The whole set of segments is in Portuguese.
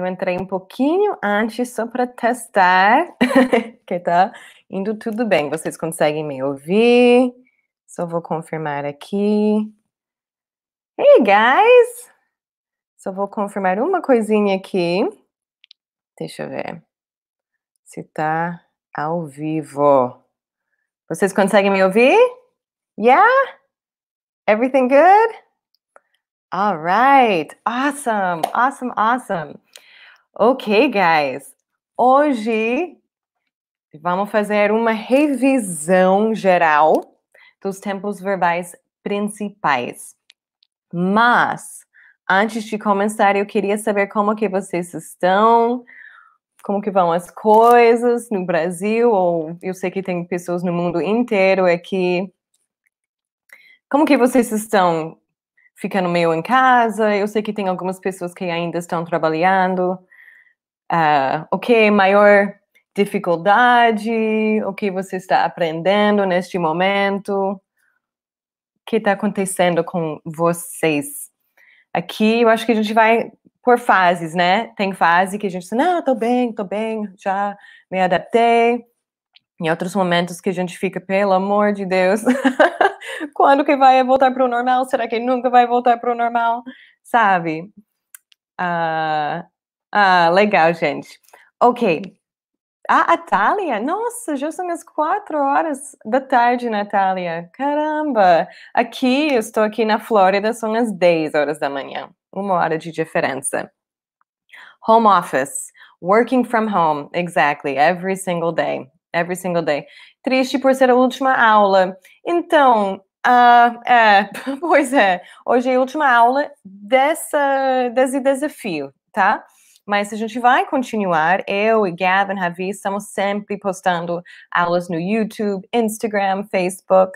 Eu entrei um pouquinho antes só para testar que tá indo tudo bem. Vocês conseguem me ouvir? Só vou confirmar aqui. Hey, guys! Só vou confirmar uma coisinha aqui. Deixa eu ver se tá ao vivo. Vocês conseguem me ouvir? Yeah? Everything good? All right. Awesome. Awesome. Awesome. Ok, guys. Hoje vamos fazer uma revisão geral dos tempos verbais principais. Mas antes de começar, eu queria saber como que vocês estão, como que vão as coisas no Brasil, ou eu sei que tem pessoas no mundo inteiro aqui. Como que vocês estão ficando meio em casa? Eu sei que tem algumas pessoas que ainda estão trabalhando uh, o que maior dificuldade, o que você está aprendendo neste momento, o que está acontecendo com vocês. Aqui eu acho que a gente vai por fases, né? Tem fase que a gente diz, não, tô bem, tô bem, já me adaptei. Em outros momentos que a gente fica, pelo amor de Deus, quando que vai voltar para o normal? Será que nunca vai voltar para o normal? Sabe? Uh, ah, legal, gente. Ok. Ah, a Thalia? Nossa, já são as quatro horas da tarde, Natália. Né, Caramba! Aqui, eu estou aqui na Flórida, são as 10 horas da manhã. Uma hora de diferença. Home office. Working from home. Exactly. Every single day. Every single day. Triste por ser a última aula. Então, uh, é, pois é. Hoje é a última aula dessa, desse desafio, tá? Tá? Mas a gente vai continuar. Eu e Gavin Ravi estamos sempre postando aulas no YouTube, Instagram, Facebook.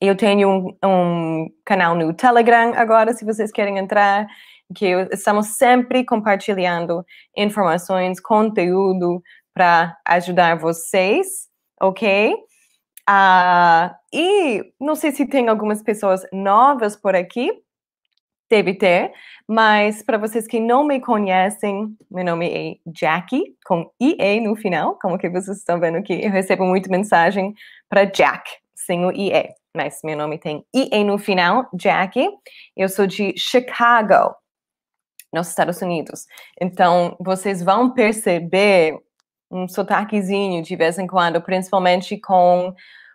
Eu tenho um, um canal no Telegram agora, se vocês querem entrar, que eu, estamos sempre compartilhando informações, conteúdo para ajudar vocês, ok? Uh, e não sei se tem algumas pessoas novas por aqui, deve ter, mas para vocês que não me conhecem, meu nome é Jackie, com IE no final, como que vocês estão vendo que eu recebo muita mensagem para Jack, sem o IE, mas meu nome tem IE no final, Jackie, eu sou de Chicago, nos Estados Unidos, então vocês vão perceber um sotaquezinho de vez em quando, principalmente com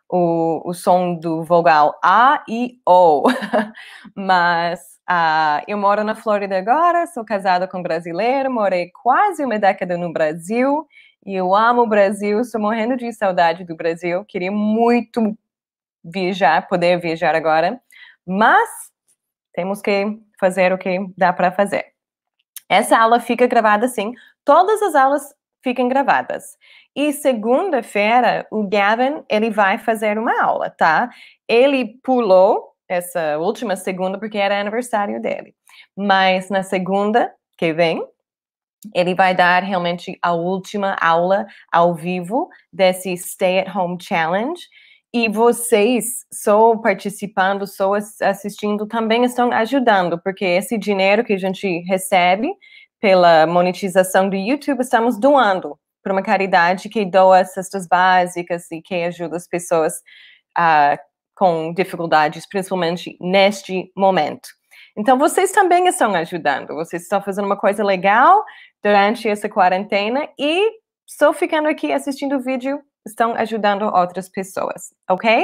o, o som do vogal A e O, mas Uh, eu moro na Flórida agora, sou casada com um brasileiro, morei quase uma década no Brasil e eu amo o Brasil, estou morrendo de saudade do Brasil, queria muito viajar, poder viajar agora, mas temos que fazer o que dá para fazer. Essa aula fica gravada sim, todas as aulas ficam gravadas. E segunda-feira o Gavin ele vai fazer uma aula, tá? Ele pulou essa última segunda, porque era aniversário dele. Mas na segunda que vem, ele vai dar realmente a última aula ao vivo desse Stay at Home Challenge. E vocês, só participando, só assistindo, também estão ajudando, porque esse dinheiro que a gente recebe pela monetização do YouTube, estamos doando para uma caridade que doa cestas básicas e que ajuda as pessoas a com dificuldades, principalmente neste momento. Então, vocês também estão ajudando, vocês estão fazendo uma coisa legal durante essa quarentena e só ficando aqui assistindo o vídeo, estão ajudando outras pessoas, ok?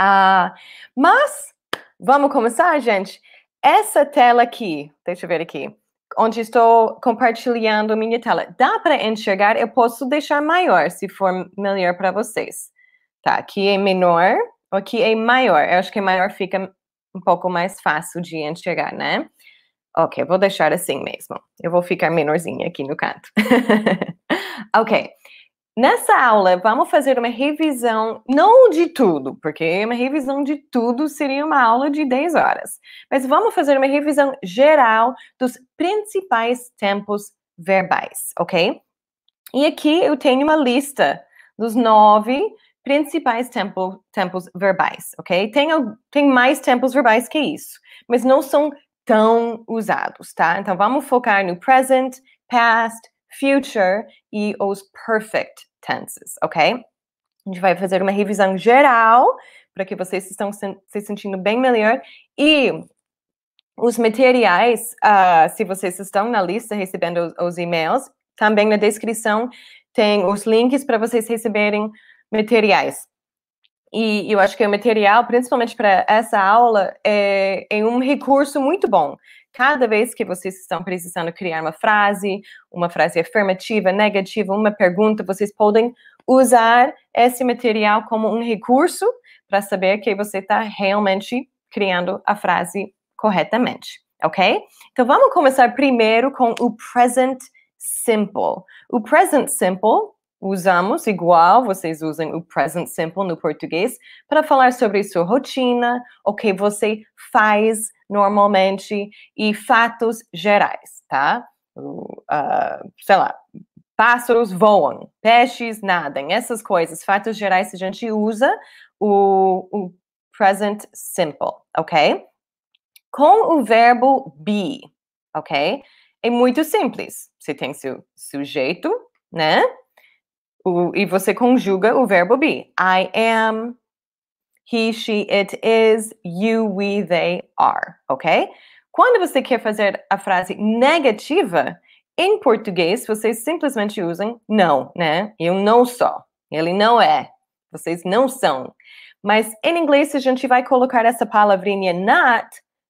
Uh, mas, vamos começar, gente? Essa tela aqui, deixa eu ver aqui, onde estou compartilhando minha tela, dá para enxergar? Eu posso deixar maior, se for melhor para vocês. Tá, aqui é menor, Aqui é maior, eu acho que maior fica um pouco mais fácil de enxergar, né? Ok, vou deixar assim mesmo. Eu vou ficar menorzinha aqui no canto. ok. Nessa aula, vamos fazer uma revisão, não de tudo, porque uma revisão de tudo seria uma aula de 10 horas, mas vamos fazer uma revisão geral dos principais tempos verbais, ok? E aqui eu tenho uma lista dos nove principais tempo, tempos verbais, ok? Tem, tem mais tempos verbais que isso, mas não são tão usados, tá? Então vamos focar no present, past, future e os perfect tenses, ok? A gente vai fazer uma revisão geral para que vocês estão se sentindo bem melhor e os materiais, uh, se vocês estão na lista recebendo os, os, e-mails, também na descrição tem os links para vocês receberem materiais. E eu acho que o material, principalmente para essa aula, é, é, um recurso muito bom. Cada vez que vocês estão precisando criar uma frase, uma frase afirmativa, negativa, uma pergunta, vocês podem usar esse material como um recurso para saber que você está realmente criando a frase corretamente, ok? Então vamos começar primeiro com o present simple. O present simple Usamos igual, vocês usam o present simple no português para falar sobre sua rotina, o que você faz normalmente e fatos gerais, tá? Uh, sei lá, pássaros voam, peixes nadam, essas coisas, fatos gerais, a gente usa o, o present simple, ok? Com o verbo be, ok? É muito simples. Você tem seu sujeito, né? O, e você conjuga o verbo be. I am, he, she, it is, you, we, they are, ok? Quando você quer fazer a frase negativa, em português, vocês simplesmente usam não, né? Eu não sou. Ele não é. Vocês não são. Mas em inglês, a gente vai colocar essa palavrinha not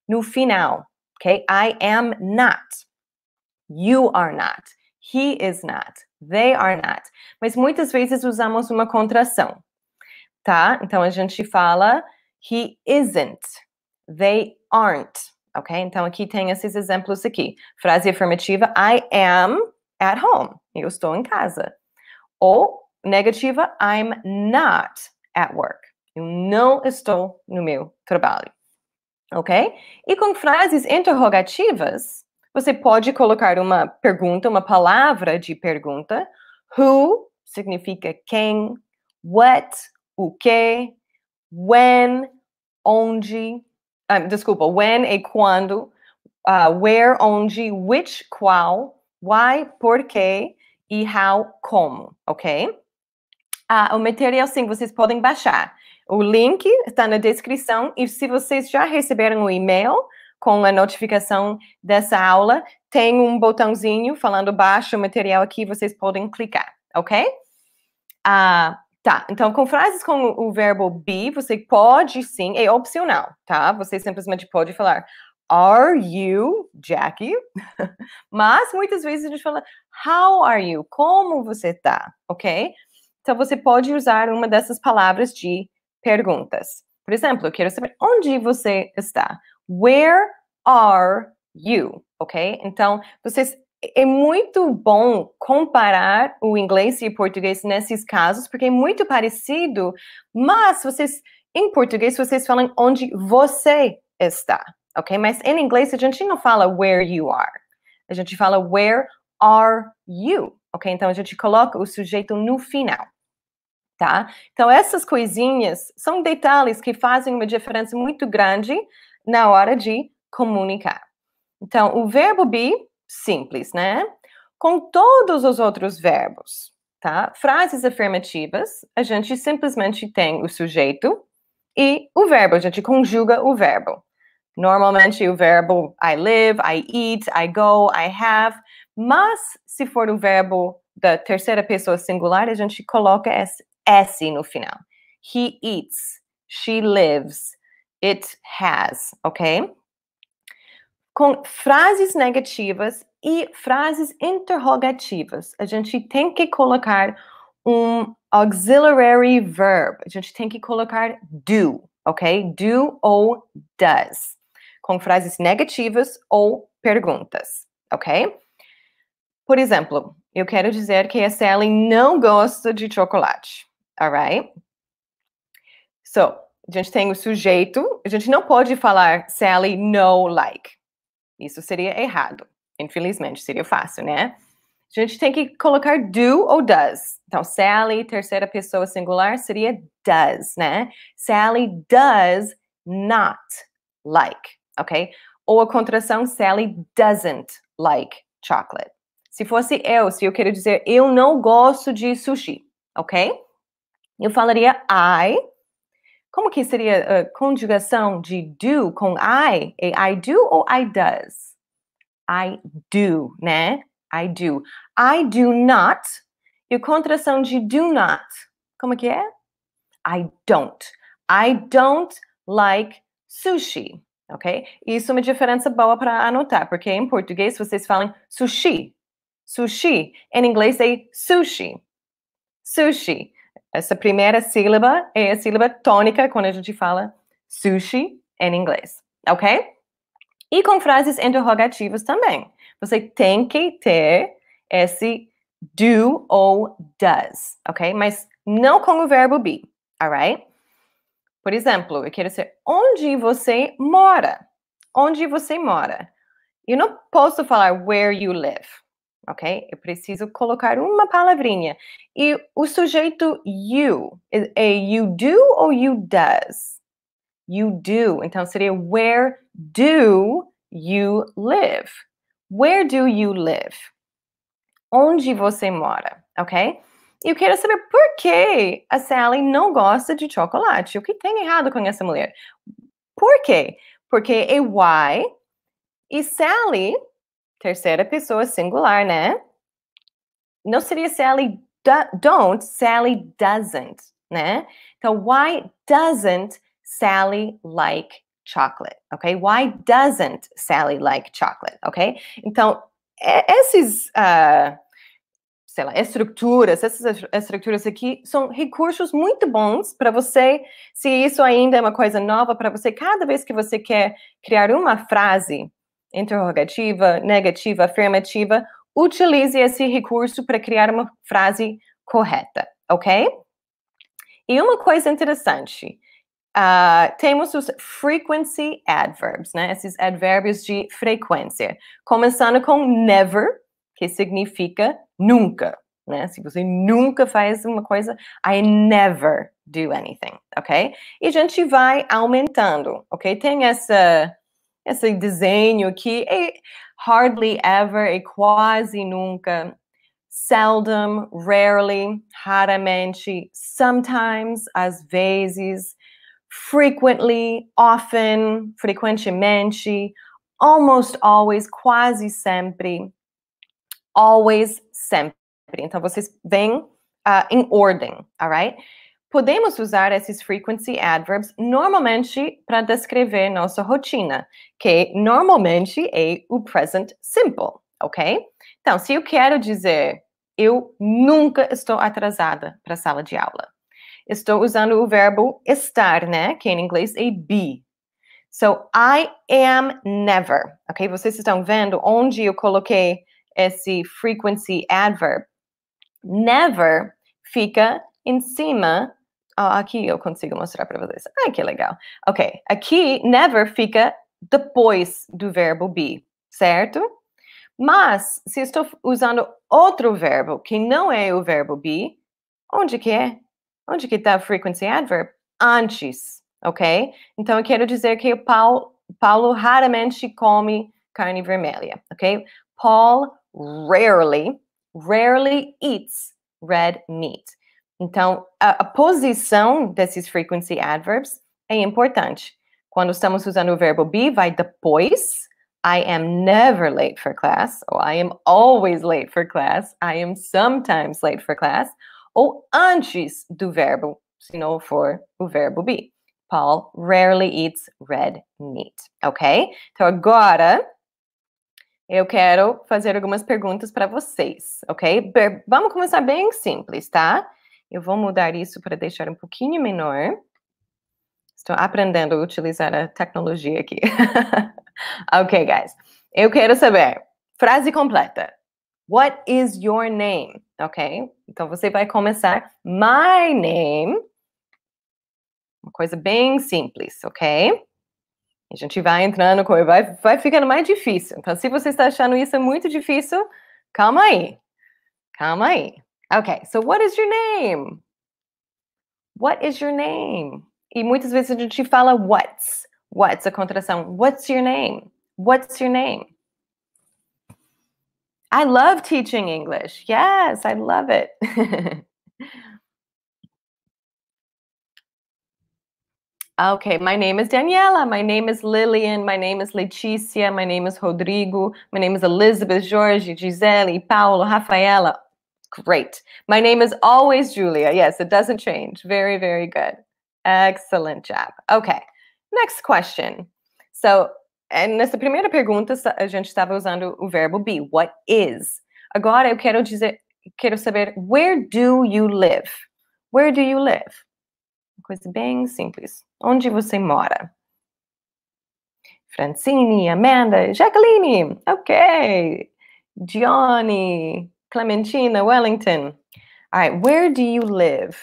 no final, ok? I am not. You are not. He is not. They are not. Mas muitas vezes usamos uma contração, tá? Então a gente fala he isn't. They aren't. Ok? Então aqui tem esses exemplos aqui. Frase afirmativa: I am at home. Eu estou em casa. Ou negativa: I'm not at work. Eu não estou no meu trabalho. Ok? E com frases interrogativas, você pode colocar uma pergunta, uma palavra de pergunta. Who significa quem. What, o que. When, onde. Um, ah, desculpa, when e quando. Uh, where, onde. Which, qual. Why, porquê. E how, como. Ok? Uh, o material, sim, vocês podem baixar. O link está na descrição e se vocês já receberam o e-mail, com a notificação dessa aula, tem um botãozinho falando baixo o material aqui, vocês podem clicar, ok? Ah, tá, então com frases com o verbo be, você pode sim, é opcional, tá? Você simplesmente pode falar Are you Jackie? Mas muitas vezes a gente fala How are you? Como você tá? Ok? Então você pode usar uma dessas palavras de perguntas. Por exemplo, eu quero saber onde você está. Where are you? Ok? Então, vocês. É, é muito bom comparar o inglês e o português nesses casos, porque é muito parecido, mas vocês, em português, vocês falam onde você está, ok? Mas em inglês a gente não fala where you are, a gente fala where are you, ok? Então a gente coloca o sujeito no final tá? Então, essas coisinhas são detalhes que fazem uma diferença muito grande na hora de comunicar. Então, o verbo be, simples, né? Com todos os outros verbos, tá? Frases afirmativas, a gente simplesmente tem o sujeito e o verbo, a gente conjuga o verbo. Normalmente o verbo I live, I eat, I go, I have, mas se for o verbo da terceira pessoa singular, a gente coloca esse S no final. He eats, she lives, It has, ok? Com frases negativas e frases interrogativas, a gente tem que colocar um auxiliary verb. A gente tem que colocar do, ok? Do ou does. Com frases negativas ou perguntas, ok? Por exemplo, eu quero dizer que a Sally não gosta de chocolate, alright? So, a gente tem o sujeito, a gente não pode falar Sally no like. Isso seria errado. Infelizmente, seria fácil, né? A gente tem que colocar do ou does. Então, Sally, terceira pessoa singular, seria does, né? Sally does not like, ok? Ou a contração Sally doesn't like chocolate. Se fosse eu, se eu quero dizer eu não gosto de sushi, ok? Eu falaria I como que seria a conjugação de do com I? É I do ou I does? I do, né? I do. I do not. E a contração de do not. Como que é? I don't. I don't like sushi. Ok? Isso é uma diferença boa para anotar, porque em português vocês falam sushi. Sushi. Em inglês é sushi. Sushi. Essa primeira sílaba é a sílaba tônica quando a gente fala sushi em inglês, ok? E com frases interrogativas também. Você tem que ter esse do ou does, ok? Mas não com o verbo be, alright? Por exemplo, eu quero dizer onde você mora. Onde você mora. Eu não posso falar where you live ok? Eu preciso colocar uma palavrinha. E o sujeito you, é you do ou you does? You do. Então seria where do you live? Where do you live? Onde você mora, ok? E eu quero saber por que a Sally não gosta de chocolate. O que tem errado com essa mulher? Por quê? Porque é why e Sally terceira pessoa singular, né? Não seria Sally do don't, Sally doesn't, né? Então, why doesn't Sally like chocolate? Ok? Why doesn't Sally like chocolate? Ok? Então, é, esses. Uh, sei lá, estruturas, essas estruturas aqui são recursos muito bons para você, se isso ainda é uma coisa nova para você, cada vez que você quer criar uma frase interrogativa, negativa, afirmativa, utilize esse recurso para criar uma frase correta, ok? E uma coisa interessante, uh, temos os frequency adverbs, né? Esses advérbios de frequência, começando com never, que significa nunca, né? Se você nunca faz uma coisa, I never do anything, ok? E a gente vai aumentando, ok? Tem essa esse desenho que é hardly ever, é quase nunca, seldom, rarely, raramente, sometimes, às vezes, frequently, often, frequentemente, almost always, quase sempre, always, sempre. Então vocês vêm uh, ah, em ordem, alright? Podemos usar esses frequency adverbs normalmente para descrever nossa rotina, que normalmente é o present simple, ok? Então, se eu quero dizer eu nunca estou atrasada para a sala de aula, estou usando o verbo estar, né? Que em inglês é be. So, I am never, ok? Vocês estão vendo onde eu coloquei esse frequency adverb? Never fica em cima ah, aqui eu consigo mostrar para vocês. Ah, que legal. Ok, aqui never fica depois do verbo be, certo? Mas se estou usando outro verbo que não é o verbo be, onde que é? Onde que está o frequency adverb? Antes, ok? Então eu quero dizer que o Paulo, Paulo raramente come carne vermelha, ok? Paul rarely, rarely eats red meat. Então, a, a posição desses frequency adverbs é importante. Quando estamos usando o verbo be, vai depois. I am never late for class. Ou I am always late for class. I am sometimes late for class. Ou antes do verbo, se não for o verbo be. Paul rarely eats red meat. Ok? Então, agora eu quero fazer algumas perguntas para vocês, ok? Vamos começar bem simples, tá? Eu vou mudar isso para deixar um pouquinho menor. Estou aprendendo a utilizar a tecnologia aqui. ok, guys. Eu quero saber. Frase completa. What is your name? Ok? Então você vai começar. My name. Uma coisa bem simples, ok? A gente vai entrando Vai, vai ficando mais difícil. Então, se você está achando isso muito difícil, calma aí. Calma aí. Ok, so what is your name? What is your name? E muitas vezes a gente fala what's. What's a contração. What's your name? What's your name? I love teaching English. Yes, I love it. okay, my name is Daniela. My name is Lillian. My name is Letícia. My name is Rodrigo. My name is Elizabeth, Jorge, Gisele, Paulo, Rafaela. Great. My name is always Julia. Yes, it doesn't change. Very, very good. Excellent job. Okay. Next question. So, eh, nessa primeira pergunta, a gente estava usando o verbo be, what is. Agora eu quero dizer, quero saber where do you live? Where do you live? Uma coisa bem simples. Onde você mora? Francine, Amanda, Jacqueline. Okay. Johnny, Clementina Wellington. All right, where do you live?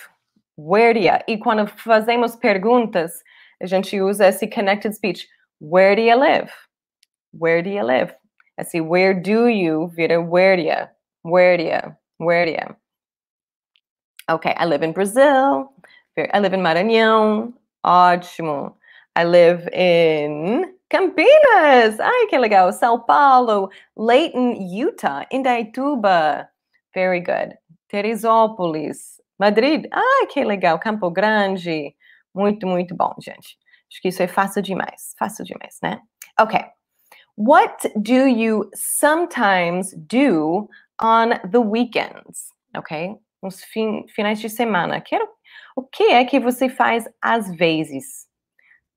Where do you? E quando fazemos perguntas, a gente usa esse connected speech. Where do you live? Where do you live? Esse assim, where do you vira where do you? Where do you? Where do you? Okay, I live in Brazil. I live in Maranhão. Ótimo. I live in Campinas! Ai, que legal! São Paulo, Layton, Utah, Indaiatuba. Very good. Teresópolis, Madrid. Ai, que legal! Campo Grande. Muito, muito bom, gente. Acho que isso é fácil demais. Fácil demais, né? Ok. What do you sometimes do on the weekends? Ok? Nos fin finais de semana. Quero... O que é que você faz às vezes?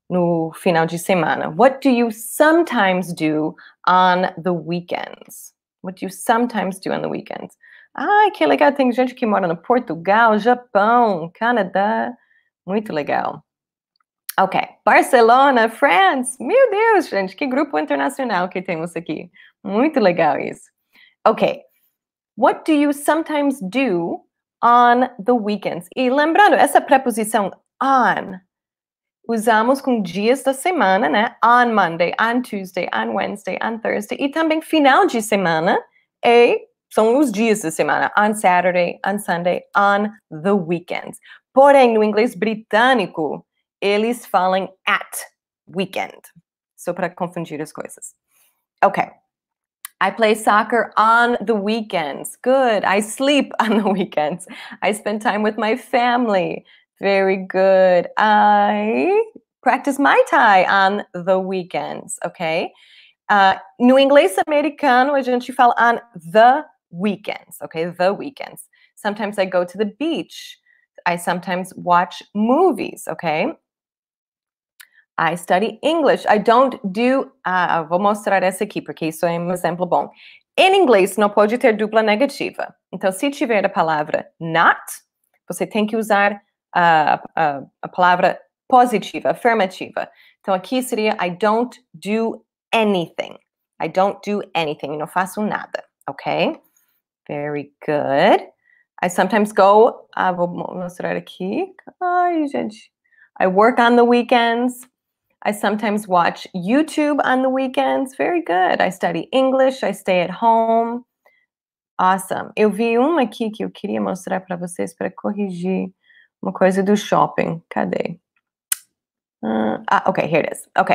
no final de semana. What do you sometimes do on the weekends? What do you sometimes do on the weekends? Ai, que legal, tem gente que mora no Portugal, Japão, Canadá. Muito legal. Ok, Barcelona, France. Meu Deus, gente, que grupo internacional que temos aqui. Muito legal isso. Ok, what do you sometimes do on the weekends? E lembrando, essa preposição on usamos com dias da semana, né? On Monday, on Tuesday, on Wednesday, on Thursday. E também final de semana e é, são os dias da semana. On Saturday, on Sunday, on the weekend. Porém, no inglês britânico, eles falam at weekend. Só para confundir as coisas. Ok. I play soccer on the weekends. Good. I sleep on the weekends. I spend time with my family. Very good. I practice my Thai on the weekends, ok? Uh, no inglês americano, a gente fala on the weekends, ok? The weekends. Sometimes I go to the beach. I sometimes watch movies, ok? I study English. I don't do. Ah, vou mostrar essa aqui, porque isso é um exemplo bom. Em inglês, não pode ter dupla negativa. Então, se tiver a palavra not, você tem que usar a, a, a palavra positiva, afirmativa. Então aqui seria I don't do anything. I don't do anything. Eu não faço nada, ok? Very good. I sometimes go. Ah, vou mostrar aqui. Ai, gente. I work on the weekends. I sometimes watch YouTube on the weekends. Very good. I study English. I stay at home. Awesome. Eu vi uma aqui que eu queria mostrar para vocês para corrigir uma coisa do shopping. Cadê? Uh, ah, ok, here it is. Ok.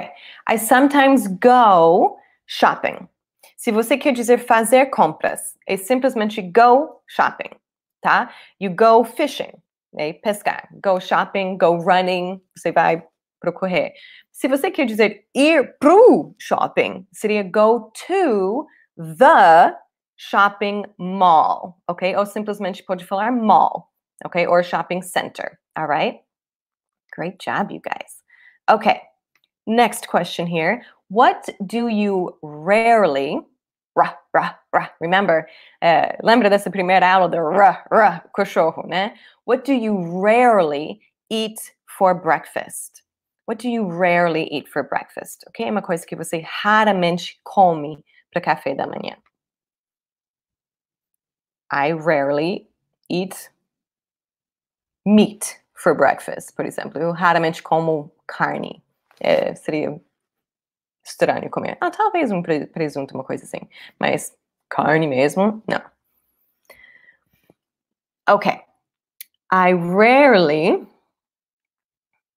I sometimes go shopping. Se você quer dizer fazer compras, é simplesmente go shopping, tá? You go fishing, né? pescar. Go shopping, go running, você vai procurar. Se você quer dizer ir pro shopping, seria go to the shopping mall, ok? Ou simplesmente pode falar mall, okay, or a shopping center. All right. Great job, you guys. Okay, next question here. What do you rarely, rah, rah, rah, remember, uh, lembra dessa primeira aula do rah, rah, cachorro, né? What do you rarely eat for breakfast? What do you rarely eat for breakfast? Ok? É uma coisa que você raramente come para café da manhã. I rarely eat meat for breakfast, por exemplo. Eu raramente como carne. É, seria estranho comer. Ah, talvez um presunto, uma coisa assim. Mas carne mesmo, não. Okay. I rarely.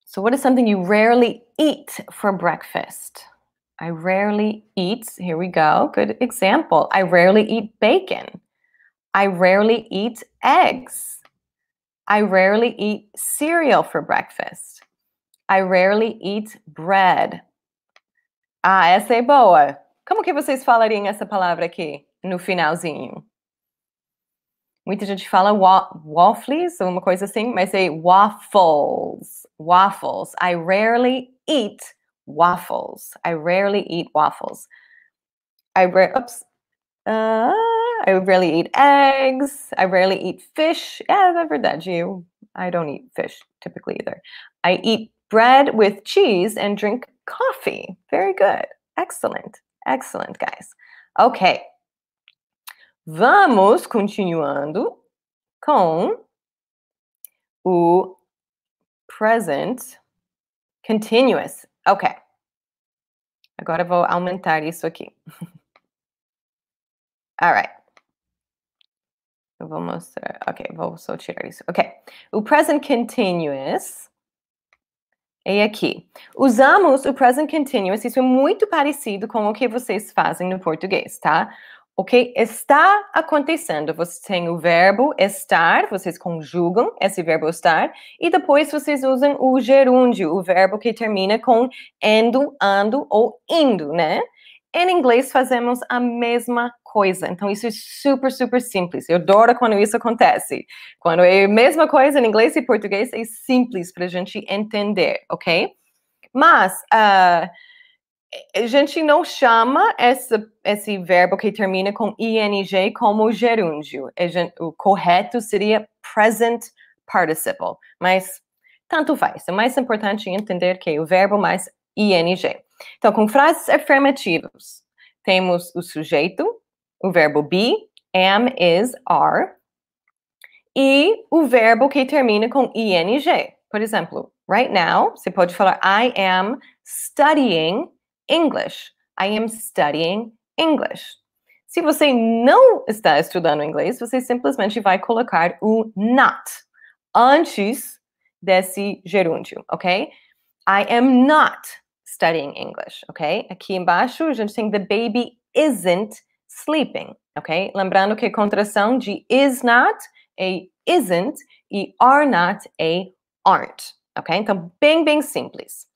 So, what is something you rarely eat for breakfast? I rarely eat. Here we go. Good example. I rarely eat bacon. I rarely eat eggs. I rarely eat cereal for breakfast. I rarely eat bread. Ah, essa é boa. Como que vocês falariam essa palavra aqui no finalzinho? Muita gente fala wa waffles, uma coisa assim, mas é waffles. Waffles. I rarely eat waffles. I rarely eat waffles. I ra oops. Uh... I rarely eat eggs. I rarely eat fish. Yeah, I've heard that, you. I don't eat fish typically either. I eat bread with cheese and drink coffee. Very good. Excellent. Excellent, guys. Okay. Vamos continuando com o present continuous. Ok. Agora vou aumentar isso aqui. All right. Eu vou mostrar. Ok, vou só tirar isso. Ok. O present continuous. É aqui. Usamos o present continuous. Isso é muito parecido com o que vocês fazem no português, tá? O que está acontecendo? Você tem o verbo estar, vocês conjugam esse verbo estar, e depois vocês usam o gerúndio, o verbo que termina com endo, ando ou indo, né? Em inglês fazemos a mesma coisa. Então isso é super, super simples. Eu adoro quando isso acontece. Quando é a mesma coisa em inglês e português é simples para a gente entender, ok? Mas uh, a gente não chama esse, esse verbo que termina com ing como gerúndio. O correto seria present participle. Mas tanto faz. É mais importante entender que é o verbo mais ing. Então, com frases afirmativas, temos o sujeito, o verbo be, am, is, are, e o verbo que termina com ing. Por exemplo, right now, você pode falar I am studying English. I am studying English. Se você não está estudando inglês, você simplesmente vai colocar o not antes desse gerúndio, ok? I am not studying English, ok? Aqui embaixo a gente tem the baby isn't sleeping, ok? Lembrando que a contração de is not é isn't e are not é aren't, ok? Então, bem, bem simples.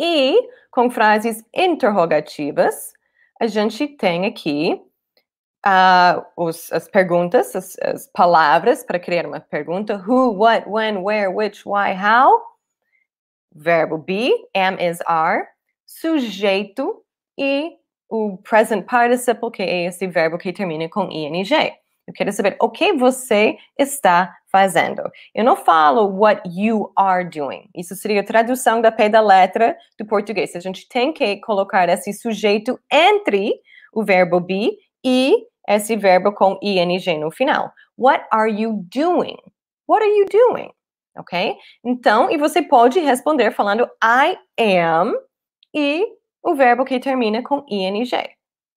E com frases interrogativas, a gente tem aqui uh, os, as perguntas, as, as palavras para criar uma pergunta: who, what, when, where, which, why, how verbo be, am is are, sujeito e o present participle, que é esse verbo que termina com ing. Eu quero saber o que você está fazendo. Eu não falo what you are doing. Isso seria a tradução da pé da letra do português. A gente tem que colocar esse sujeito entre o verbo be e esse verbo com ing no final. What are you doing? What are you doing? ok? Então, e você pode responder falando I am e o verbo que termina com ing.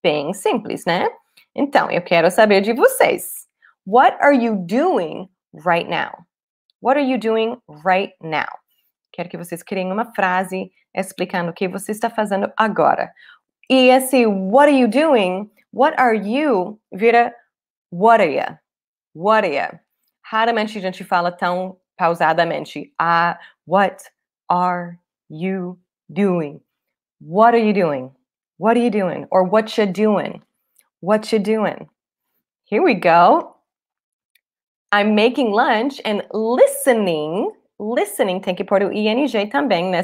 Bem simples, né? Então, eu quero saber de vocês. What are you doing right now? What are you doing right now? Quero que vocês criem uma frase explicando o que você está fazendo agora. E esse what are you doing? What are you vira what are you? What are you? Raramente a gente fala tão pausadamente. ah, what are you doing? What are you doing? What are you doing? Or what you doing? What you doing? Here we go. I'm making lunch and listening, listening, tem que pôr o ING também, né?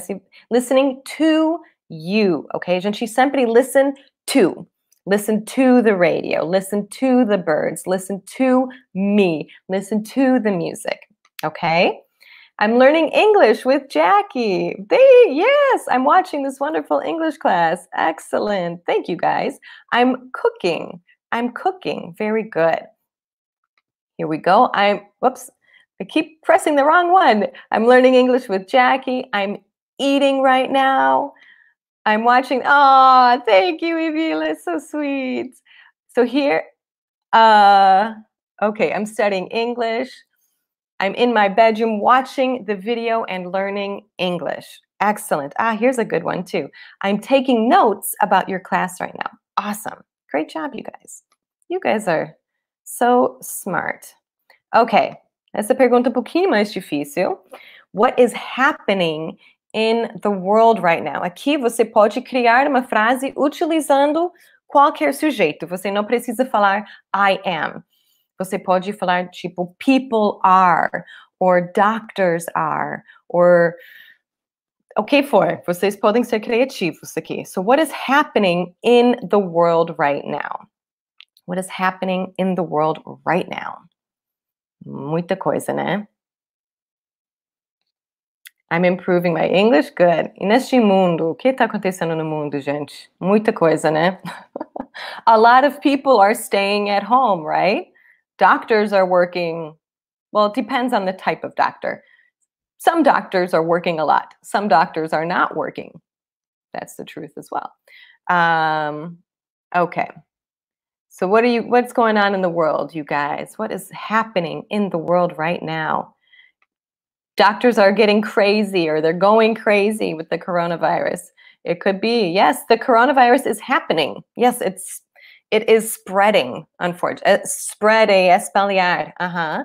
Listening to you, ok? And gente sempre listen to. Listen to the radio, listen to the birds, listen to me, listen to the music, Okay. I'm learning English with Jackie. They, yes, I'm watching this wonderful English class. Excellent. Thank you guys. I'm cooking. I'm cooking. Very good. Here we go. I'm, whoops, I keep pressing the wrong one. I'm learning English with Jackie. I'm eating right now. I'm watching. Oh, thank you, Evila. It's so sweet. So here, uh, okay, I'm studying English. I'm in my bedroom watching the video and learning English. Excellent. Ah, here's a good one too. I'm taking notes about your class right now. Awesome. Great job, you guys. You guys are so smart. Okay, essa pergunta é um pouquinho mais difícil. What is happening in the world right now? Aqui você pode criar uma frase utilizando qualquer sujeito. Você não precisa falar I am. Você pode falar tipo people are, or doctors are, or o que for. Vocês podem ser criativos aqui. So what is happening in the world right now? What is happening in the world right now? Muita coisa, né? I'm improving my English, good. E neste mundo, o que está acontecendo no mundo, gente? Muita coisa, né? a lot of people are staying at home, right? Doctors are working, well, it depends on the type of doctor. Some doctors are working a lot, some doctors are not working. That's the truth as well. Um, okay. So what are you what's going on in the world, you guys? What is happening in the world right now? Doctors are getting crazy or they're going crazy with the coronavirus. It could be, yes, the coronavirus is happening. Yes, it's it is spreading, unfortunately. Uh, spreading, espalhar. Uh huh.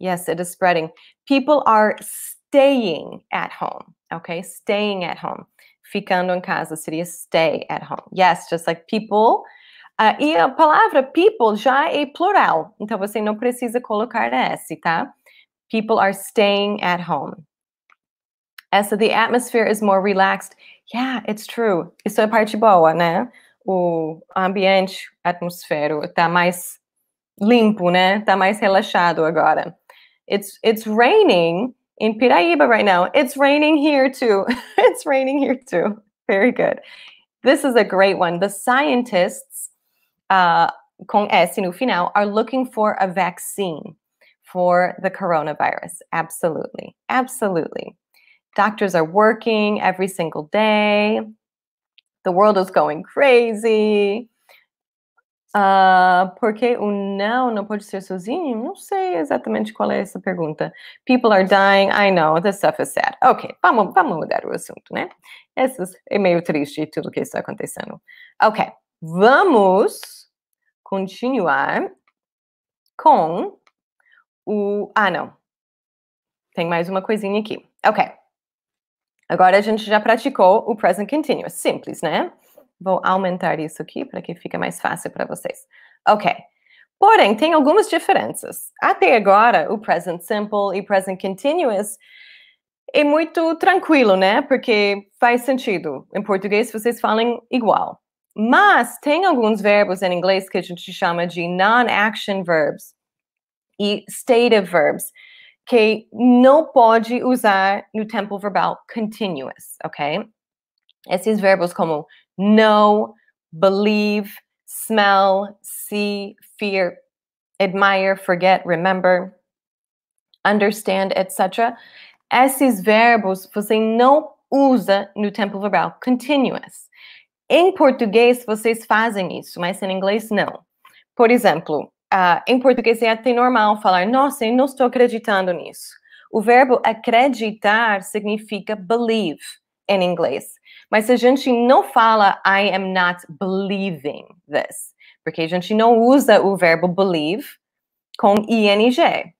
Yes, it is spreading. People are staying at home. Okay, staying at home. Ficando em casa seria stay at home. Yes, just like people. Uh, e a palavra people já é plural, então você não precisa colocar S, tá? People are staying at home. so the atmosphere is more relaxed. Yeah, it's true. Isso é parte boa, né? o ambiente, a atmosfera está mais limpo, né? Está mais relaxado agora. It's it's raining in Piraiba right now. It's raining here too. it's raining here too. Very good. This is a great one. The scientists, uh, com eh, S no final, are looking for a vaccine for the coronavirus. Absolutely. Absolutely. Doctors are working every single day. The world is going crazy. Uh, porque o não não pode ser sozinho? Não sei exatamente qual é essa pergunta. People are dying, I know, this stuff is sad. Ok, vamos, vamos mudar o assunto, né? Isso é meio triste tudo que está acontecendo. Ok, vamos continuar com o. Ah, não. Tem mais uma coisinha aqui. Ok. Agora a gente já praticou o present continuous, simples, né? Vou aumentar isso aqui para que fique mais fácil para vocês. Ok. Porém, tem algumas diferenças. Até agora, o present simple e present continuous é muito tranquilo, né? Porque faz sentido. Em português, vocês falam igual. Mas tem alguns verbos em inglês que a gente chama de non-action verbs e stative verbs que não pode usar no tempo verbal continuous, ok? Esses verbos como know, believe, smell, see, fear, admire, forget, remember, understand, etc. Esses verbos você não usa no tempo verbal continuous. Em português vocês fazem isso, mas em inglês não. Por exemplo, Uh, em português é até normal falar, nossa, eu não estou acreditando nisso. O verbo acreditar significa believe em inglês. Mas a gente não fala I am not believing this, porque a gente não usa o verbo believe com ing.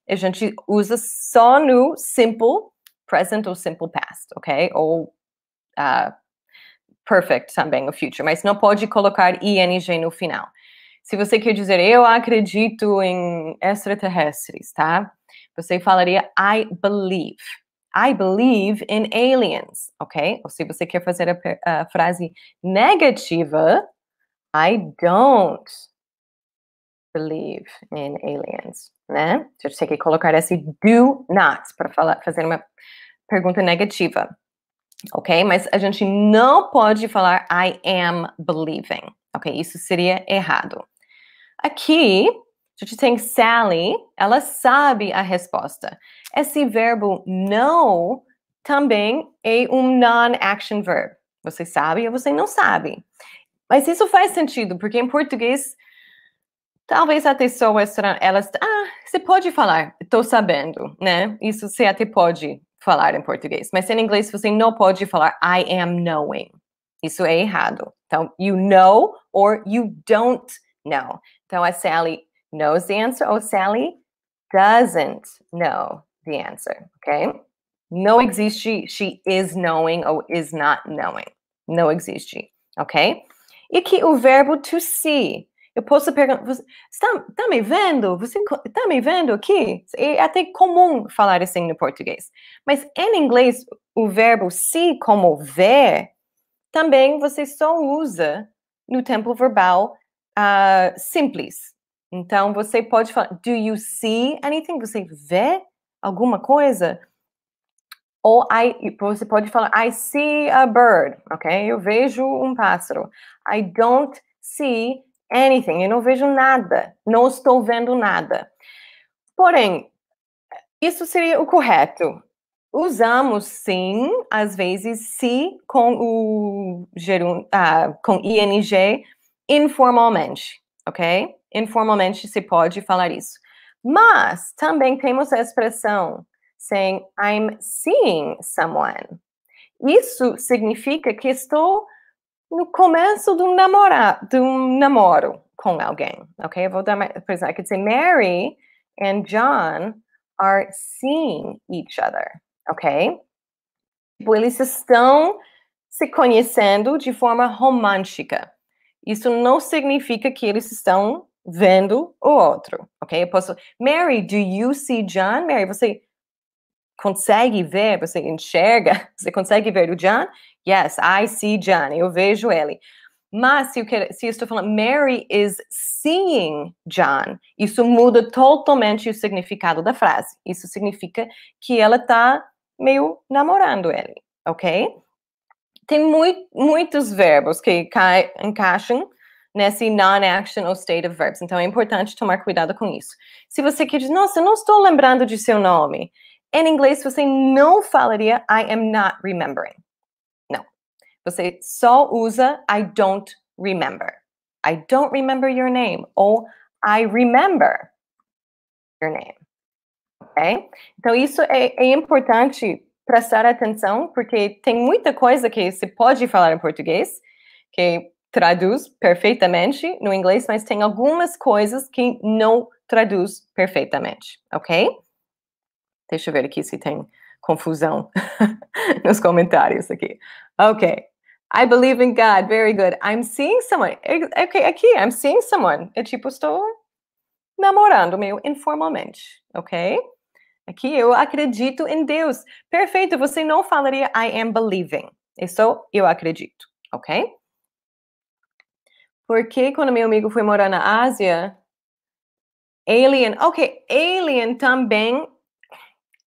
A gente usa só no simple present ou simple past, ok? Ou uh, perfect também, o future, mas não pode colocar ing no final. Se você quer dizer eu acredito em extraterrestres, tá? Você falaria I believe. I believe in aliens, ok? Ou se você quer fazer a, a frase negativa, I don't believe in aliens, né? Você tem que colocar esse do not para fazer uma pergunta negativa, ok? Mas a gente não pode falar I am believing, ok? Isso seria errado. Aqui, a gente tem Sally, ela sabe a resposta. Esse verbo know também é um non-action verb. Você sabe ou você não sabe. Mas isso faz sentido, porque em português, talvez até só elas ah, você pode falar, estou sabendo, né? Isso você até pode falar em português. Mas em inglês, você não pode falar, I am knowing. Isso é errado. Então, you know or you don't know. Então, a Sally knows the answer ou oh, Sally doesn't know the answer, ok? Não existe she is knowing ou is not knowing. Não existe, ok? E que o verbo to see, eu posso perguntar, você está, está me vendo? Você está me vendo aqui? É até comum falar assim no português. Mas em inglês, o verbo see como ver, também você só usa no tempo verbal ah, simples. Então você pode falar, do you see anything? Você vê alguma coisa? Ou I, você pode falar, I see a bird, ok? Eu vejo um pássaro. I don't see anything. Eu não vejo nada. Não estou vendo nada. Porém, isso seria o correto. Usamos sim, às vezes, se com o gerund, ah, com ing informalmente, ok? Informalmente se pode falar isso. Mas também temos a expressão saying I'm seeing someone. Isso significa que estou no começo de um, namorado, de um namoro com alguém, ok? Eu vou dar, por exemplo, I could say Mary and John are seeing each other, ok? Tipo, eles estão se conhecendo de forma romântica, isso não significa que eles estão vendo o outro, ok? Eu posso, Mary, do you see John? Mary, você consegue ver? Você enxerga? Você consegue ver o John? Yes, I see John. Eu vejo ele. Mas se eu, quero, se eu estou falando Mary is seeing John, isso muda totalmente o significado da frase. Isso significa que ela está meio namorando ele, ok? tem muito, muitos verbos que encaixam nesse non-action ou state of verbs. Então, é importante tomar cuidado com isso. Se você quer dizer, nossa, eu não estou lembrando de seu nome. Em inglês, você não falaria I am not remembering. Não. Você só usa I don't remember. I don't remember your name. Ou I remember your name. Ok? Então, isso é, é importante prestar atenção, porque tem muita coisa que se pode falar em português, que traduz perfeitamente no inglês, mas tem algumas coisas que não traduz perfeitamente, ok? Deixa eu ver aqui se tem confusão nos comentários aqui. Ok. I believe in God. Very good. I'm seeing someone. Ok, é, é aqui, I'm seeing someone. É tipo, estou namorando meio informalmente, ok? Aqui é eu acredito em Deus. Perfeito, você não falaria I am believing. É eu acredito, ok? Porque quando meu amigo foi morar na Ásia, alien, ok, alien também,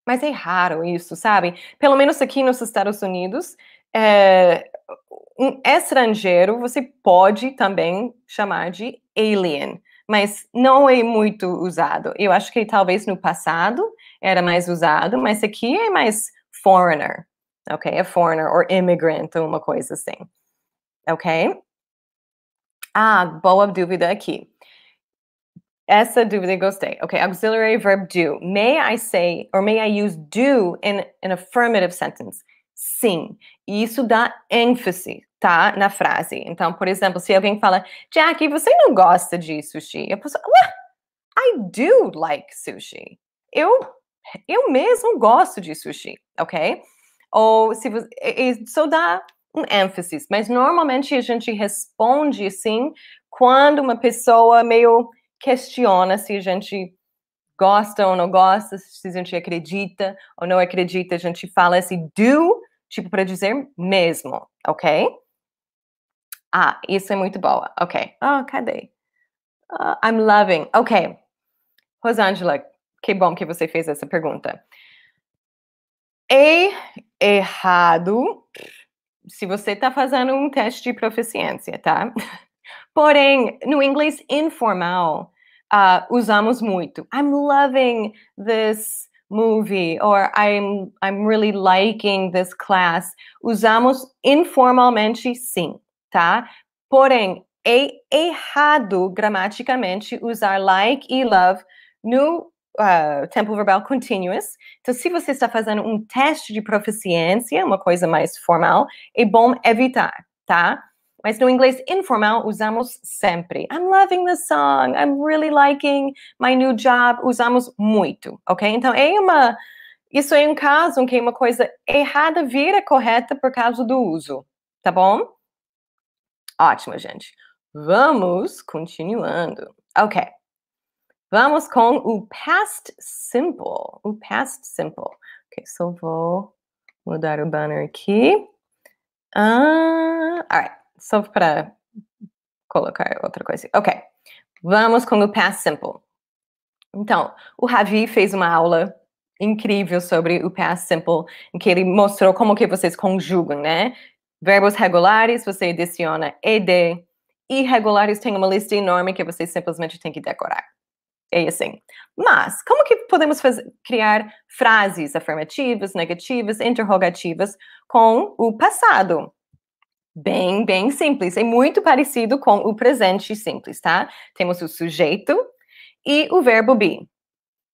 mas é raro isso, sabe? Pelo menos aqui nos Estados Unidos, é, um estrangeiro você pode também chamar de alien mas não é muito usado. Eu acho que talvez no passado era mais usado, mas aqui é mais foreigner, ok? A é foreigner or immigrant, uma coisa assim, ok? Ah, boa dúvida aqui. Essa dúvida eu gostei. Ok, auxiliary verb do. May I say or may I use do in an affirmative sentence? sim. E isso dá ênfase, tá? Na frase. Então, por exemplo, se alguém fala, Jackie, você não gosta de sushi? Eu posso, well, I do like sushi. Eu, eu mesmo gosto de sushi, ok? Ou se você. Só dá um ênfase, mas normalmente a gente responde assim quando uma pessoa meio questiona se a gente gosta ou não gosta, se a gente acredita ou não acredita, a gente fala esse do tipo para dizer mesmo, ok? Ah, isso é muito boa, ok. Ah, oh, cadê? Uh, I'm loving, ok. Rosângela, que bom que você fez essa pergunta. É errado se você está fazendo um teste de proficiência, tá? Porém, no inglês informal, uh, usamos muito. I'm loving this movie or I'm I'm really liking this class. Usamos informalmente sim, tá? Porém, é errado gramaticamente usar like e love no uh, tempo verbal continuous. Então, se você está fazendo um teste de proficiência, uma coisa mais formal, é bom evitar, tá? Mas no inglês informal usamos sempre. I'm loving this song. I'm really liking my new job. Usamos muito, ok? Então é uma isso é um caso em que uma coisa errada vira correta por causa do uso, tá bom? Ótimo, gente. Vamos continuando. Ok. Vamos com o past simple. O past simple. Ok, só vou mudar o banner aqui. Uh, ah, all right só para colocar outra coisa. Ok, vamos com o past simple. Então, o Ravi fez uma aula incrível sobre o past simple, em que ele mostrou como que vocês conjugam, né? Verbos regulares, você adiciona ed. Irregulares tem uma lista enorme que vocês simplesmente têm que decorar. É assim. Mas, como que podemos fazer, criar frases afirmativas, negativas, interrogativas com o passado? bem, bem simples. É muito parecido com o presente simples, tá? Temos o sujeito e o verbo be.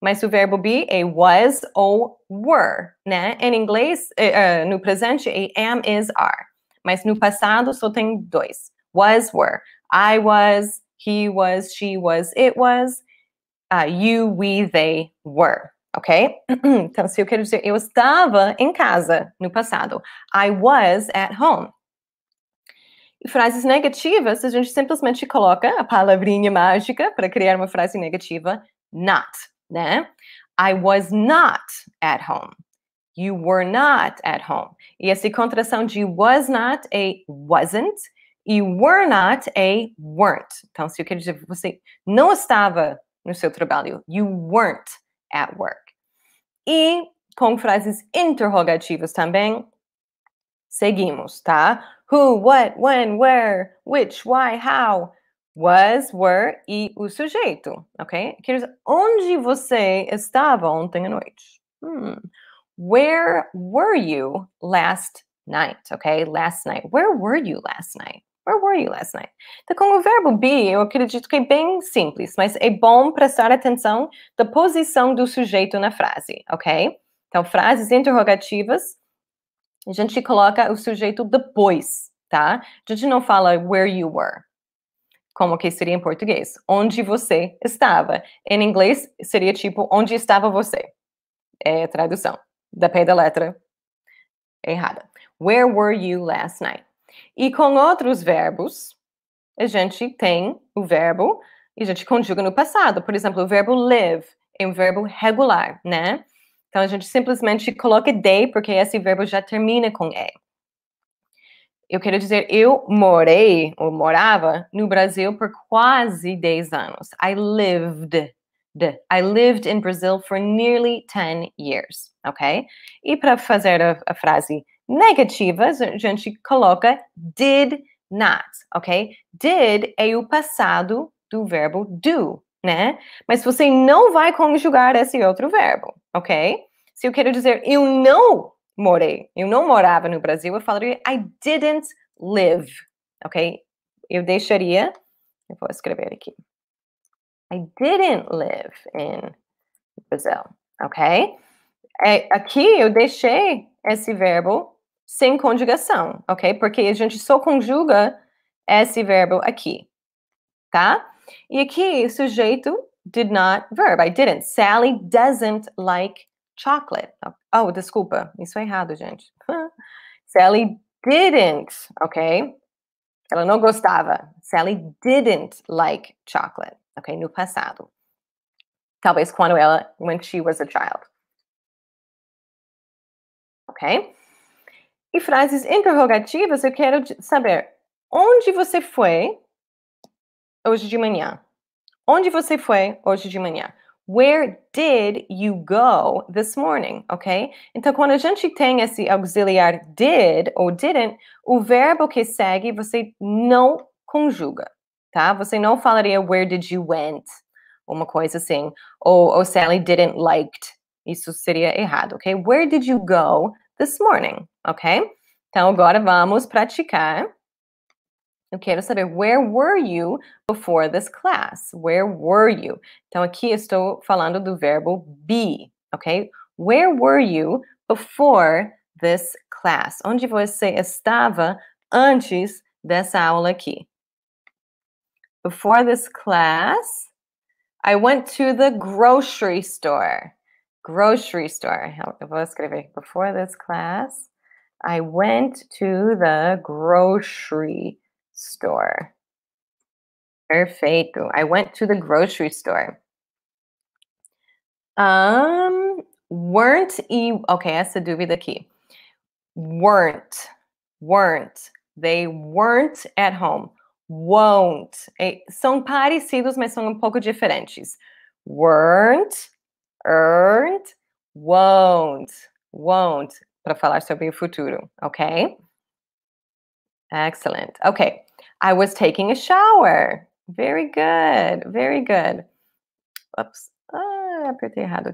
Mas o verbo be é was ou were, né? Em inglês, eh, eh, no presente, é am, is, are. Mas no passado só tem dois. Was, were. I was, he was, she was, it was. Uh, you, we, they were. Ok? Então, se eu quero dizer eu estava em casa no passado, I was at home frases negativas, a gente simplesmente coloca a palavrinha mágica para criar uma frase negativa, not, né? I was not at home. You were not at home. E essa contração de was not a wasn't e were not a weren't. Então, se eu quero dizer você não estava no seu trabalho, you weren't at work. E com frases interrogativas também, Seguimos, tá? Who, what, when, where, which, why, how, was, were e o sujeito, ok? Quer dizer, onde você estava ontem à noite? Hmm. Where were you last night? Ok? Last night. Where were you last night? Where were you last night? Então, com o verbo be, eu acredito que é bem simples, mas é bom prestar atenção da posição do sujeito na frase, ok? Então, frases interrogativas a gente coloca o sujeito depois, tá? A gente não fala where you were, como que seria em português, onde você estava. Em inglês seria tipo onde estava você. É a tradução da pé da letra errada. Where were you last night? E com outros verbos, a gente tem o verbo e a gente conjuga no passado. Por exemplo, o verbo live é um verbo regular, né? Então a gente simplesmente coloca de, porque esse verbo já termina com e. Eu quero dizer, eu morei ou morava no Brasil por quase 10 anos. I lived. I lived in Brazil for nearly 10 years, ok? E para fazer a, a frase negativa, a gente coloca did not, ok? Did é o passado do verbo do, né? Mas você não vai conjugar esse outro verbo, ok? Se eu quero dizer eu não morei, eu não morava no Brasil, eu falaria I didn't live, ok? Eu deixaria, eu vou escrever aqui. I didn't live in Brazil, ok? É, aqui eu deixei esse verbo sem conjugação, ok? Porque a gente só conjuga esse verbo aqui, tá? E aqui, sujeito, did not, verb, I didn't. Sally doesn't like chocolate. Oh, desculpa, isso é errado, gente. Sally didn't, ok? Ela não gostava. Sally didn't like chocolate, ok? No passado. Talvez quando ela, when she was a child. Ok? E frases interrogativas, eu quero saber onde você foi hoje de manhã? Onde você foi hoje de manhã? Where did you go this morning? Ok? Então, quando a gente tem esse auxiliar did ou didn't, o verbo que segue você não conjuga, tá? Você não falaria where did you went, uma coisa assim, ou, ou oh, Sally didn't liked. Isso seria errado, ok? Where did you go this morning? Ok? Então, agora vamos praticar. Eu quero saber where were you before this class? Where were you? Então aqui estou falando do verbo be, ok? Where were you before this class? Onde você estava antes dessa aula aqui? Before this class, I went to the grocery store. Grocery store. Eu vou escrever Before this class, I went to the grocery store. Perfeito. I went to the grocery store. Um, weren't e okay, essa dúvida aqui. Weren't, weren't, they weren't at home. Won't. É, são parecidos, mas são um pouco diferentes. Weren't, earned, won't, won't, para falar sobre o futuro, ok? Excellent. Okay. I was taking a shower. Very good. Very good. Oops. Ah, apertei errado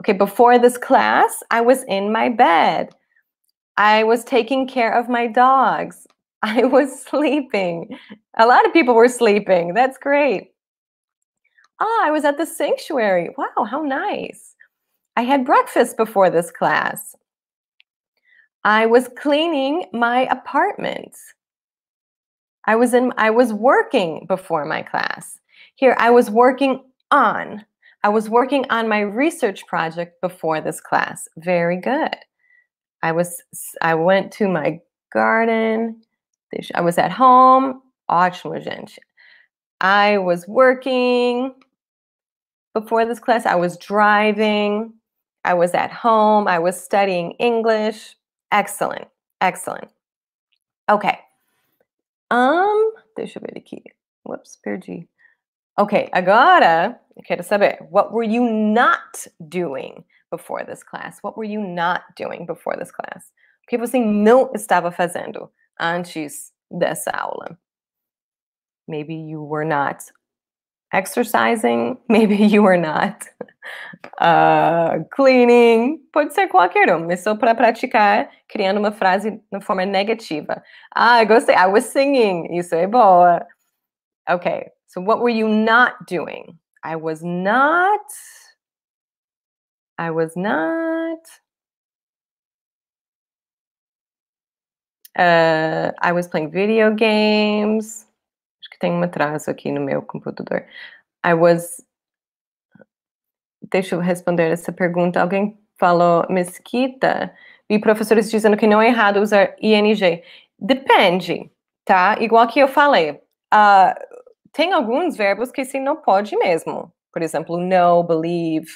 Okay, before this class, I was in my bed. I was taking care of my dogs. I was sleeping. A lot of people were sleeping. That's great. Ah, I was at the sanctuary. Wow, how nice. I had breakfast before this class. I was cleaning my apartment. I was in I was working before my class. Here I was working on. I was working on my research project before this class. Very good. I was I went to my garden. I was at home. Ótimo, I was working before this class. I was driving. I was at home. I was studying English. Excellent. Excellent. Okay. Um, deixa eu ver aqui. Whoops, perdi. Okay, agora, eu quero saber, what were you not doing before this class? What were you not doing before this class? O que você não estava fazendo antes dessa aula? Maybe you were not exercising, maybe you are not. Uh, cleaning, pode ser qualquer um, mas só para praticar, criando uma frase na forma negativa. Ah, gostei, I was singing, isso é boa. Okay, so what were you not doing? I was not. I was not. Uh, I was playing video games. tem um atraso aqui no meu computador. I was. Deixa eu responder essa pergunta. Alguém falou mesquita e professores dizendo que não é errado usar ING. Depende, tá? Igual que eu falei, uh, tem alguns verbos que sim não pode mesmo. Por exemplo, know, believe,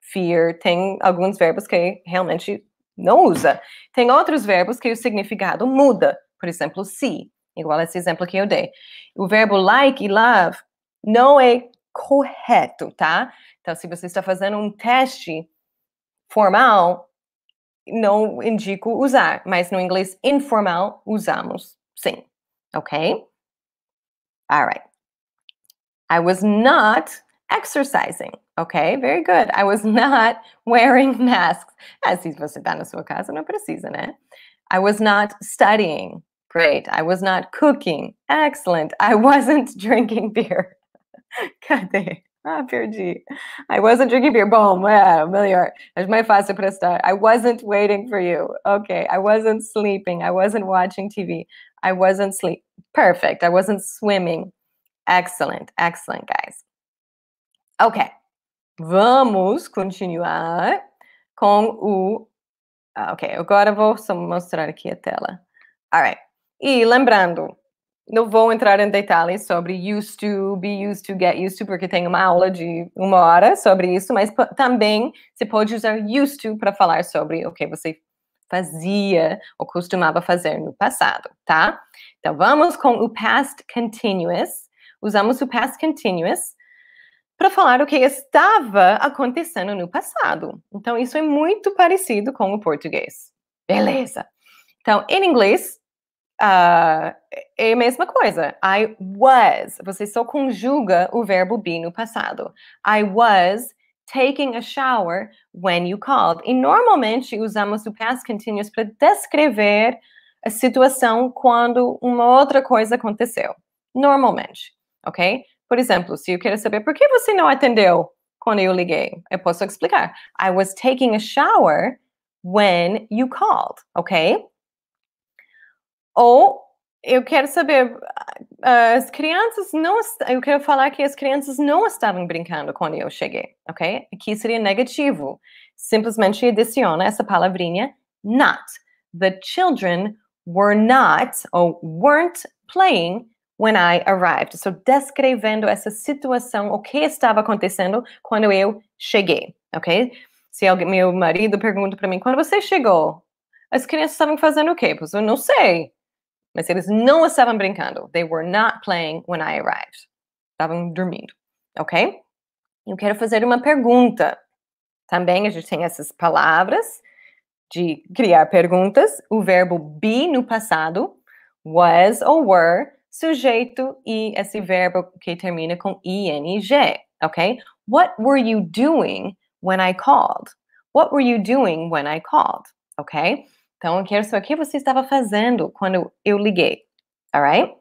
fear. Tem alguns verbos que realmente não usa. Tem outros verbos que o significado muda. Por exemplo, see igual esse exemplo que eu dei. O verbo like e love não é correto, tá? Então, se você está fazendo um teste formal, não indico usar, mas no inglês informal usamos, sim. Ok? All right. I was not exercising. Ok, very good. I was not wearing masks. Ah, se você está na sua casa, não precisa, né? I was not studying. Great. I was not cooking. Excellent. I wasn't drinking beer. Cadê? Ah, perdi. I wasn't drinking beer. Boom. é, melhor. Mas mais fácil para estar. I wasn't waiting for you. Okay. I wasn't sleeping. I wasn't watching TV. I wasn't sleep. Perfect. I wasn't swimming. Excellent. Excellent, guys. Okay. Vamos continuar com o. Ah, ok, agora vou só mostrar aqui a tela. All right. E lembrando, não vou entrar em detalhes sobre used to, be used to, get used to, porque tem uma aula de uma hora sobre isso, mas também você pode usar used to para falar sobre o que você fazia ou costumava fazer no passado, tá? Então vamos com o past continuous. Usamos o past continuous para falar o que estava acontecendo no passado. Então isso é muito parecido com o português. Beleza. Então, em inglês, Uh, é a mesma coisa. I was. Você só conjuga o verbo be no passado. I was taking a shower when you called. E normalmente usamos o past continuous para descrever a situação quando uma outra coisa aconteceu. Normalmente, ok? Por exemplo, se eu quero saber por que você não atendeu quando eu liguei, eu posso explicar. I was taking a shower when you called, ok? Ou eu quero saber, ah, ah, as crianças não, eu quero falar que as crianças não estavam brincando quando eu cheguei, ok? Aqui seria negativo. Simplesmente adiciona essa palavrinha not. The children were not or weren't playing when I arrived. Estou descrevendo essa situação, o que estava acontecendo quando eu cheguei, ok? Se alguém, meu marido pergunta para mim, quando você chegou, as crianças estavam fazendo o quê? Pois eu não sei mas eles não estavam brincando. They were not playing when I arrived. Estavam dormindo, ok? Eu quero fazer uma pergunta. Também a gente tem essas palavras de criar perguntas. O verbo be no passado, was ou were, sujeito e esse verbo que termina com ing, ok? What were you doing when I called? What were you doing when I called? Okay? Então, eu quero saber o que você estava fazendo quando eu liguei, alright?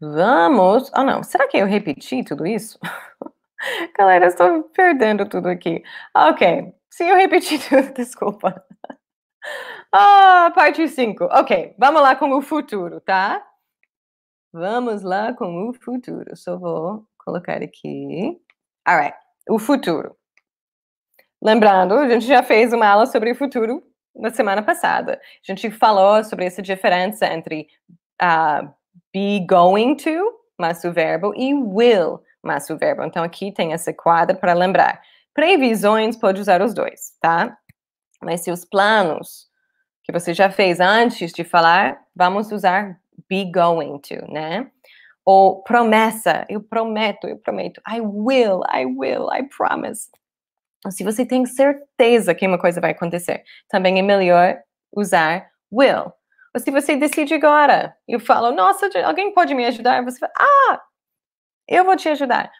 Vamos. Oh, não. Será que eu repeti tudo isso? Galera, estou perdendo tudo aqui. Ok. Se eu repeti. tudo, desculpa. Ah, parte 5. Ok. Vamos lá com o futuro, tá? Vamos lá com o futuro. Só vou colocar aqui. Alright. O futuro. Lembrando, a gente já fez uma aula sobre o futuro na semana passada. A gente falou sobre essa diferença entre uh, be going to, mas o verbo, e will, mas o verbo. Então, aqui tem esse quadro para lembrar. Previsões pode usar os dois, tá? Mas se os planos que você já fez antes de falar, vamos usar be going to, né? Ou promessa, eu prometo, eu prometo. I will, I will, I promise. Se você tem certeza que uma coisa vai acontecer, também é melhor usar will. Ou se você decide agora, eu falo, nossa, alguém pode me ajudar? Você fala, ah, eu vou te ajudar.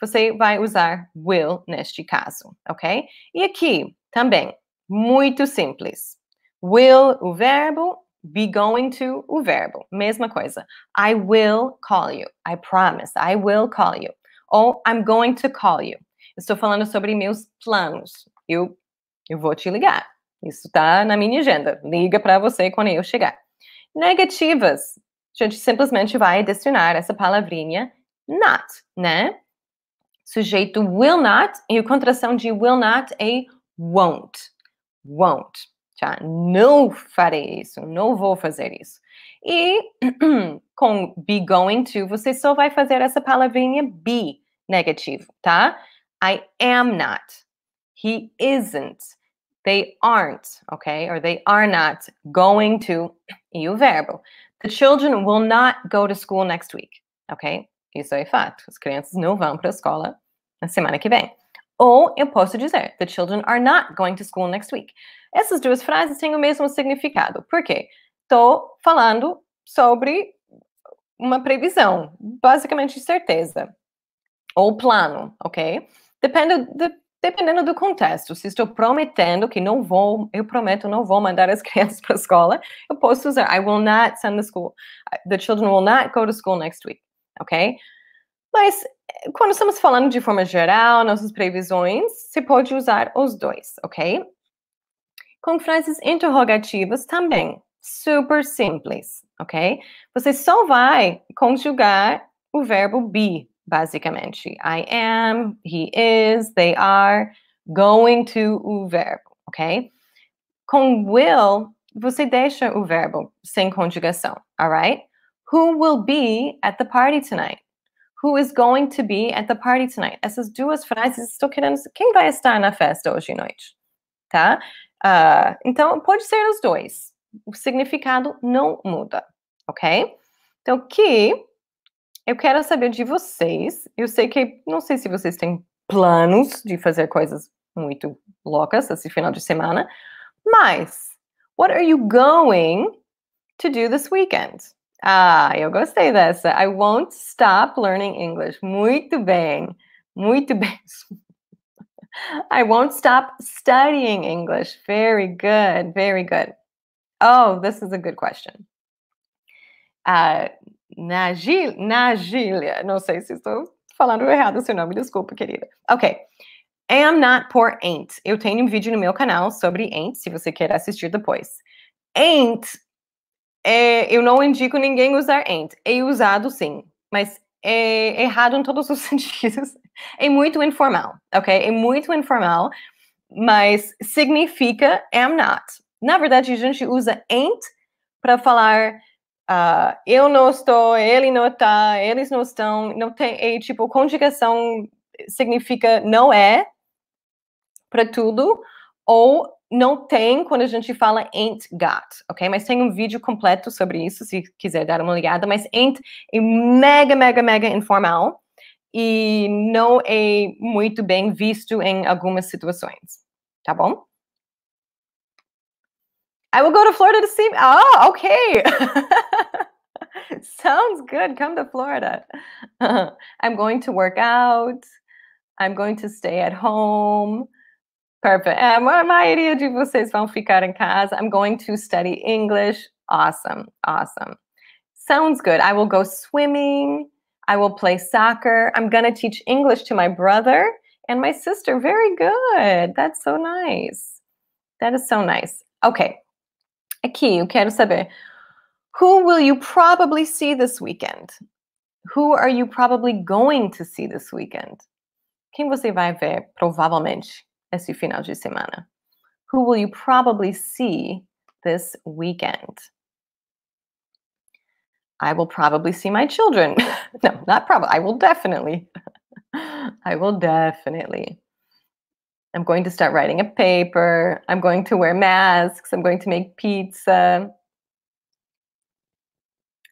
Você vai usar will neste caso, ok? E aqui também, muito simples. Will, o verbo, be going to, o verbo. Mesma coisa. I will call you. I promise. I will call you. Ou I'm going to call you. Estou falando sobre meus planos. Eu, eu vou te ligar. Isso tá na minha agenda. Liga para você quando eu chegar. Negativas. A gente simplesmente vai adicionar essa palavrinha not, né? Sujeito will not e a contração de will not é won't. Won't. Tá? Não farei isso. Não vou fazer isso. E com be going to, você só vai fazer essa palavrinha be negativo, tá? I am not. He isn't. They aren't, okay? Or they are not going to. E o verbo. The children will not go to school next week, ok? Isso é fato. As crianças não vão para a escola na semana que vem. Ou eu posso dizer, the children are not going to school next week. Essas duas frases têm o mesmo significado. Por quê? Estou falando sobre uma previsão, basicamente certeza, ou plano, ok? Depende, de, dependendo do contexto. Se estou prometendo que não vou, eu prometo não vou mandar as crianças para a escola, eu posso usar I will not send the school, the children will not go to school next week, ok? Mas quando estamos falando de forma geral, nossas previsões, você pode usar os dois, ok? Com frases interrogativas também, super simples, ok? Você só vai conjugar o verbo be basicamente. I am, he is, they are, going to o verbo, ok? Com will, você deixa o verbo sem conjugação, alright? Who will be at the party tonight? Who is going to be at the party tonight? Essas duas frases estou querendo. Quem vai estar na festa hoje à noite? Tá? Uh, então, pode ser os dois. O significado não muda, ok? Então, que eu quero saber de vocês. Eu sei que não sei se vocês têm planos de fazer coisas muito loucas esse final de semana, mas what are you going to do this weekend? Ah, eu gostei dessa. I won't stop learning English. Muito bem. Muito bem. I won't stop studying English. Very good. Very good. Oh, this is a good question. Uh, Nagil, Nagilia, não sei se estou falando errado o seu nome, desculpa, querida. Ok. Am not poor ain't. Eu tenho um vídeo no meu canal sobre ain't, se você quer assistir depois. Ain't, é, eu não indico ninguém usar ain't. É usado sim, mas é errado em todos os sentidos. É muito informal, ok? É muito informal, mas significa am not. Na verdade, a gente usa ain't para falar uh, eu não estou, ele não está, eles não estão, não tem, e, tipo, conjugação significa não é para tudo, ou não tem quando a gente fala ain't got, ok? Mas tem um vídeo completo sobre isso, se quiser dar uma olhada, mas ain't é mega, mega, mega informal e não é muito bem visto em algumas situações, tá bom? I will go to Florida to see. Ah, oh, ok. Sounds good. Come to Florida. I'm going to work out. I'm going to stay at home. Perfect. my idea de vocês vão ficar em casa. I'm going to study English. Awesome. Awesome. Sounds good. I will go swimming. I will play soccer. I'm going to teach English to my brother and my sister. Very good. That's so nice. That is so nice. Okay. Aqui, eu quero saber. Who will you probably see this weekend? Who are you probably going to see this weekend? Quem você vai ver provavelmente esse final de semana? Who will you probably see this weekend? I will probably see my children. no, not probably. I will definitely. I will definitely. I'm going to start writing a paper. I'm going to wear masks. I'm going to make pizza.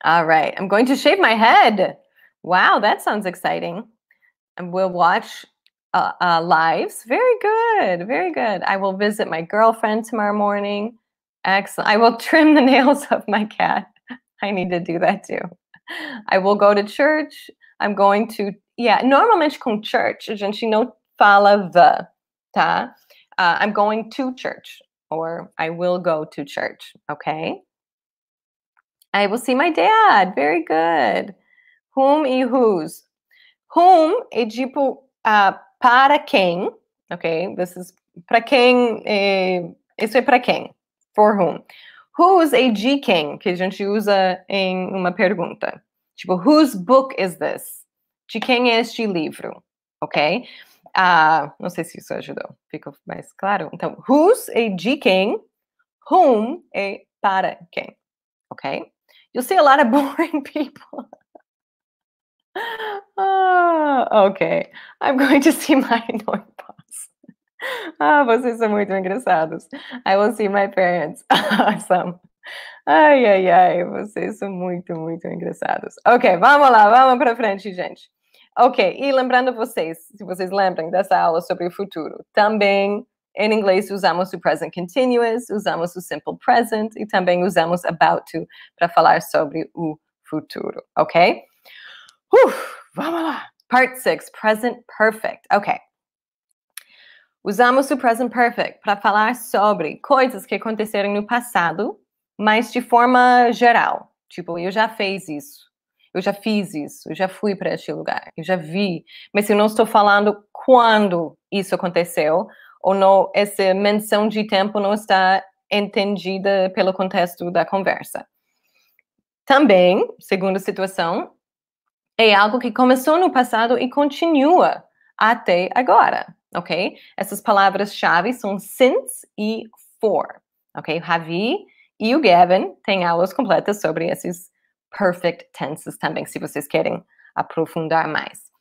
All right. I'm going to shave my head. Wow, that sounds exciting. And we'll watch uh, uh, lives. Very good. Very good. I will visit my girlfriend tomorrow morning. Excellent. I will trim the nails of my cat. I need to do that too. I will go to church. I'm going to, yeah, normalmente com church, a gente não fala the, tá? Uh, I'm going to church or I will go to church, okay? I will see my dad. Very good. Whom e whose. Whom é tipo uh, para quem, ok? This is para quem, é, isso é para quem, for whom. Whose é de quem, que a gente usa em uma pergunta. Tipo, whose book is this? De quem é este livro, ok? Uh, não sei se isso ajudou, ficou mais claro. Então, whose é de quem, whom é para quem, ok? You see a lot of boring people. ah, ok. I'm going to see my annoying boss. ah, vocês são muito engraçados. I will see my parents. awesome. Ai, ai, ai, vocês são muito, muito engraçados. Ok, vamos lá, vamos para frente, gente. Ok, e lembrando vocês, se vocês lembram dessa aula sobre o futuro, também em inglês, usamos o present continuous, usamos o simple present e também usamos about to para falar sobre o futuro, ok? vamos lá! Part 6, present perfect, ok. Usamos o present perfect para falar sobre coisas que aconteceram no passado, mas de forma geral. Tipo, eu já fiz isso, eu já fiz isso, eu já fui para este lugar, eu já vi. Mas eu não estou falando quando isso aconteceu, ou não, essa menção de tempo não está entendida pelo contexto da conversa. Também, segunda situação, é algo que começou no passado e continua até agora, ok? Essas palavras-chave são since e for, ok? O Javi e o Gavin têm aulas completas sobre esses perfect tenses também, se vocês querem aprofundar mais.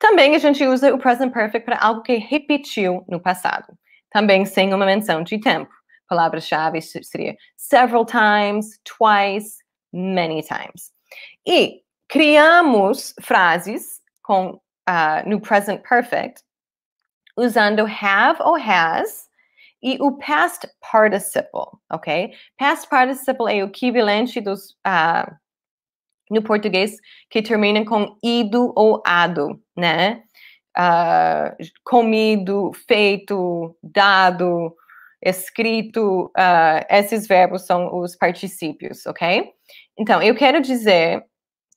Também a gente usa o present perfect para algo que repetiu no passado, também sem uma menção de tempo. Palavras-chave seria several times, twice, many times. E criamos frases com uh, no present perfect usando have ou has e o past participle, ok? Past participle é o equivalente dos uh, no português que termina com ido ou ado né? Uh, comido, feito, dado, escrito, uh, esses verbos são os particípios, ok? Então, eu quero dizer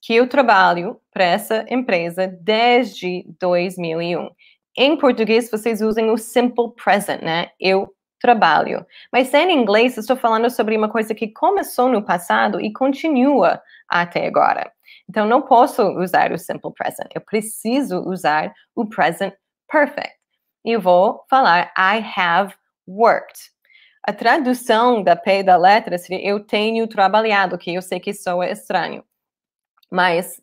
que eu trabalho para essa empresa desde 2001. Em português, vocês usam o simple present, né? Eu trabalho. Mas em inglês, estou falando sobre uma coisa que começou no passado e continua até agora. Então, não posso usar o simple present. Eu preciso usar o present perfect. E vou falar I have worked. A tradução da P da letra seria eu tenho trabalhado, que eu sei que soa é estranho. Mas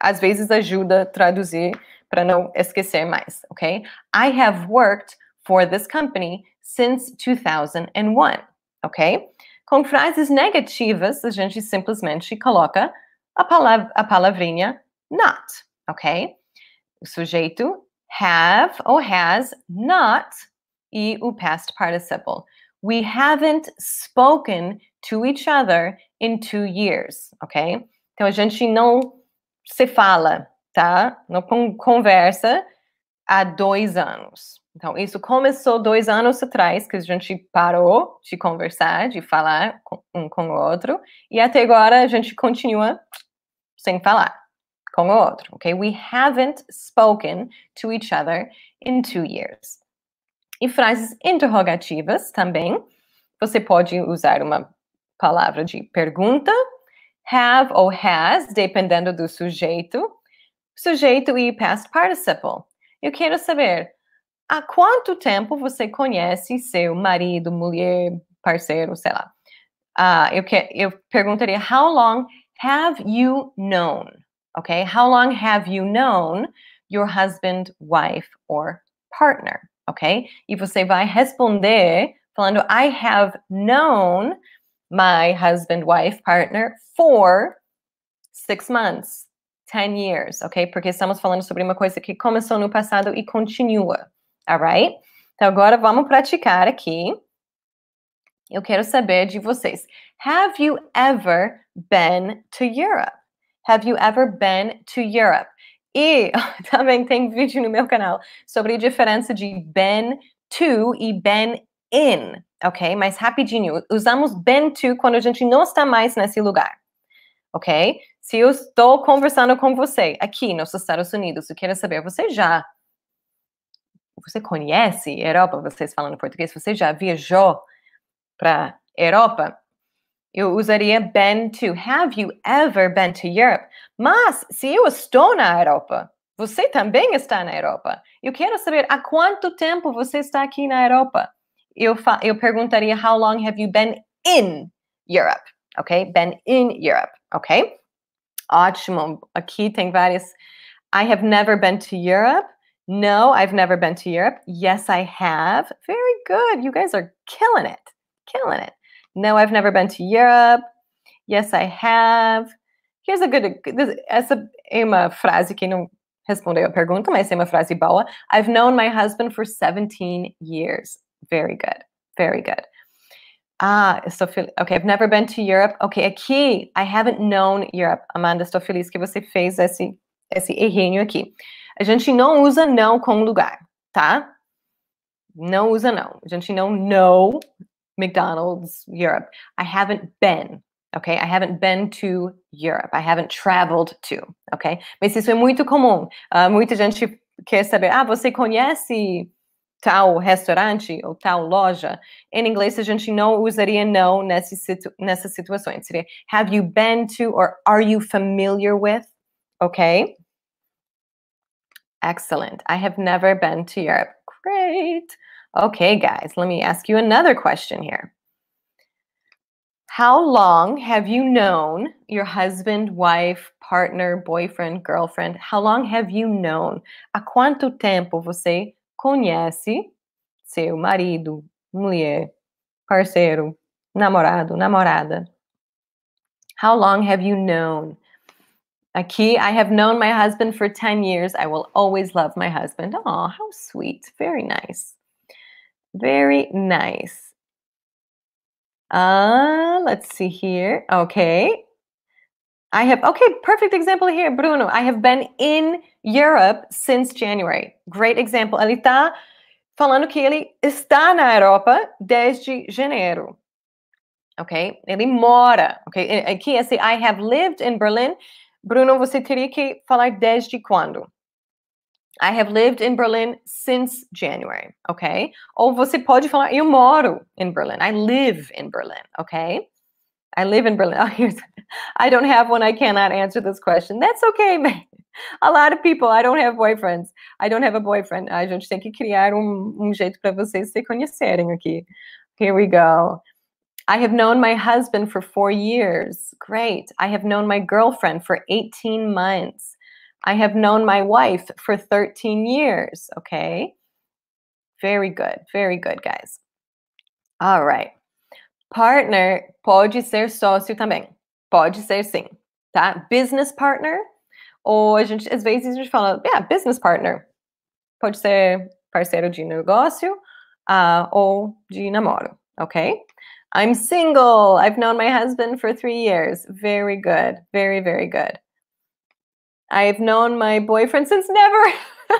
às vezes ajuda a traduzir para não esquecer mais, ok? I have worked for this company since 2001, ok? Com frases negativas, a gente simplesmente coloca a, palavra, a palavrinha not, ok? O sujeito have ou has not e o past participle. We haven't spoken to each other in two years, ok? Então a gente não se fala, tá? Não conversa há dois anos. Então isso começou dois anos atrás que a gente parou de conversar, de falar um com o outro e até agora a gente continua sem falar com o outro, ok? We haven't spoken to each other in two years. E frases interrogativas também. Você pode usar uma palavra de pergunta, have ou has, dependendo do sujeito. Sujeito e past participle. Eu quero saber há quanto tempo você conhece seu marido, mulher, parceiro, sei lá. Uh, eu, que, eu perguntaria how long have you known? Okay, how long have you known your husband, wife or partner? Ok? E você vai responder falando I have known my husband, wife, partner for six months, ten years, ok? Porque estamos falando sobre uma coisa que começou no passado e continua, alright? Então agora vamos praticar aqui. Eu quero saber de vocês. Have you ever been to Europe? Have you ever been to Europe? E também tem vídeo no meu canal sobre a diferença de been to e been in, ok? Mas rapidinho, usamos been to quando a gente não está mais nesse lugar, ok? Se eu estou conversando com você aqui nos Estados Unidos, eu quero saber, você já, você conhece Europa, vocês falando português, você já viajou para Europa, eu usaria been to. Have you ever been to Europe? Mas se eu estou na Europa, você também está na Europa. Eu quero saber há quanto tempo você está aqui na Europa. Eu, eu perguntaria how long have you been in Europe? Ok? Been in Europe. Ok? Ótimo. Aqui tem várias. I have never been to Europe. No, I've never been to Europe. Yes, I have. Very good. You guys are killing it killing it. No, I've never been to Europe. Yes, I have. Here's a good. Essa é uma frase que não respondeu a pergunta, mas é uma frase boa. I've known my husband for 17 years. Very good. Very good. Ah, estou feliz. Ok, I've never been to Europe. Ok, aqui, I haven't known Europe. Amanda, estou feliz que você fez esse, esse errinho aqui. A gente não usa não com lugar, tá? Não usa não. A gente não know McDonald's Europe. I haven't been. Okay, I haven't been to Europe. I haven't traveled to. Okay, mas isso é muito comum. Uh, muita gente quer saber. Ah, você conhece tal restaurante ou tal loja? Em inglês a gente não usaria não nessa situ nessas situações. Seria Have you been to or are you familiar with? Okay. Excellent. I have never been to Europe. Great. Okay, guys, let me ask you another question here. How long have you known your husband, wife, partner, boyfriend, girlfriend? How long have you known? A quanto tempo você conhece seu marido, mulher, parceiro, namorado, namorada? How long have you known? Aqui, I have known my husband for 10 years. I will always love my husband. Oh, how sweet. Very nice. Very nice. Uh, let's see here. Okay. I have, okay, perfect example here, Bruno. I have been in Europe since January. Great example. Ele está falando que ele está na Europa desde janeiro. Ok? Ele mora. Ok? Aqui, é assim, I have lived in Berlin. Bruno, você teria que falar desde quando? I have lived in Berlin since January, ok? Ou você pode falar, eu moro em Berlin. I live in Berlin, ok? I live in Berlin. Oh, here's, I don't have one. I cannot answer this question. That's okay, man. A lot of people, I don't have boyfriends. I don't have a boyfriend. A gente tem que criar um, um jeito para vocês se conhecerem aqui. Here we go. I have known my husband for four years. Great. I have known my girlfriend for 18 months. I have known my wife for 13 years. Okay. Very good. Very good, guys. All right. Partner pode ser sócio também. Pode ser sim, tá? Business partner. Ou a gente, às vezes, a gente fala, yeah, business partner. Pode ser parceiro de negócio uh, ou de namoro, ok? I'm single. I've known my husband for three years. Very good. Very, very good. I've known my boyfriend since never.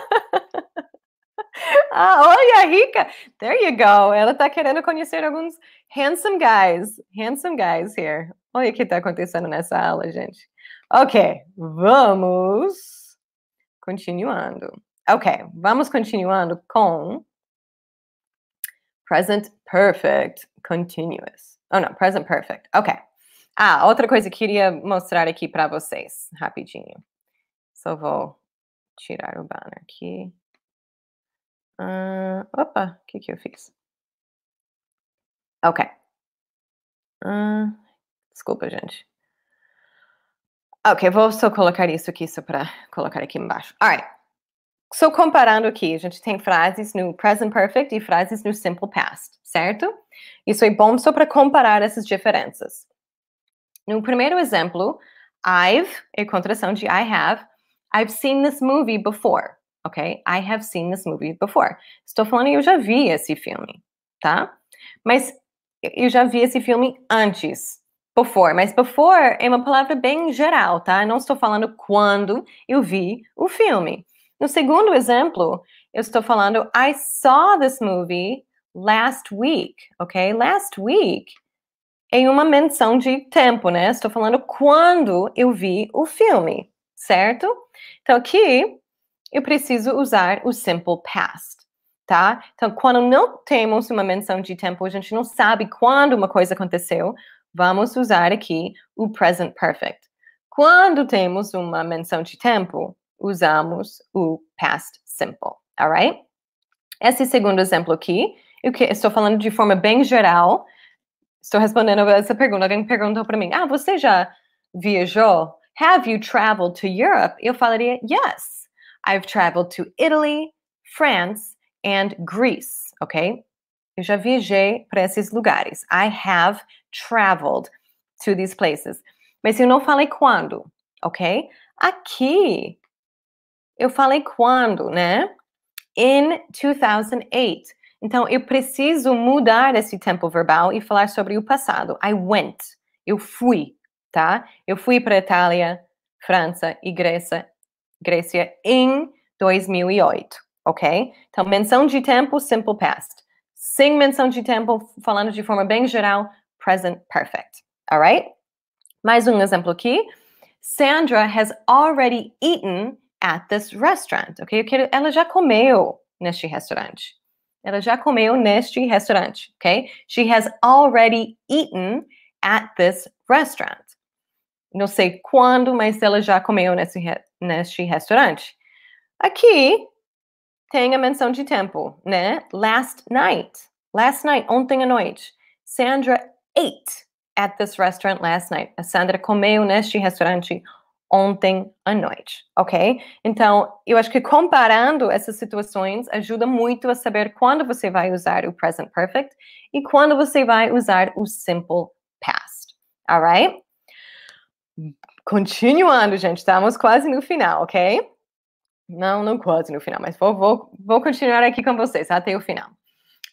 ah, olha, rica. There you go. Ela está querendo conhecer alguns handsome guys. Handsome guys here. Olha o que está acontecendo nessa aula, gente. Ok, vamos continuando. Ok, vamos continuando com present perfect continuous. Oh, não, present perfect. Ok. Ah, outra coisa que eu queria mostrar aqui para vocês, rapidinho. Só vou tirar o banner aqui. Uh, opa, o que, que eu fiz? Ok. Uh, desculpa, gente. Ok, vou só colocar isso aqui só para colocar aqui embaixo. Alright. Só comparando aqui, a gente tem frases no present perfect e frases no simple past, certo? Isso é bom só para comparar essas diferenças. No primeiro exemplo, I've é contração de I have, I've seen this movie before. Ok? I have seen this movie before. Estou falando eu já vi esse filme, tá? Mas eu já vi esse filme antes. Before, mas before é uma palavra bem geral, tá? Não estou falando quando eu vi o filme. No segundo exemplo, eu estou falando I saw this movie last week, ok? Last week em uma menção de tempo, né? Estou falando quando eu vi o filme certo? Então, aqui eu preciso usar o simple past, tá? Então, quando não temos uma menção de tempo, a gente não sabe quando uma coisa aconteceu, vamos usar aqui o present perfect. Quando temos uma menção de tempo, usamos o past simple, alright? Esse segundo exemplo aqui, eu estou falando de forma bem geral, estou respondendo essa pergunta. Alguém perguntou para mim, ah, você já viajou? Have you traveled to Europe? Eu falaria yes. I've traveled to Italy, France and Greece, ok? Eu já viajei para esses lugares. I have traveled to these places. Mas eu não falei quando, ok? Aqui eu falei quando, né? In 2008. Então eu preciso mudar esse tempo verbal e falar sobre o passado. I went. Eu fui tá? Eu fui para Itália, França e Grécia, Grécia em 2008, ok? Então, menção de tempo, simple past. Sem menção de tempo, falando de forma bem geral, present perfect, alright? Mais um exemplo aqui. Sandra has already eaten at this restaurant, ok? Eu quero, ela já comeu neste restaurante. Ela já comeu neste restaurante, ok? She has already eaten at this restaurant não sei quando, mas ela já comeu nesse, neste restaurante. Aqui tem a menção de tempo, né? Last night. Last night, ontem à noite. Sandra ate at this restaurant last night. A Sandra comeu neste restaurante ontem à noite, ok? Então, eu acho que comparando essas situações ajuda muito a saber quando você vai usar o present perfect e quando você vai usar o simple past, alright? Continuando, gente, estamos quase no final, ok? Não, não quase no final, mas vou, vou, vou continuar aqui com vocês até o final.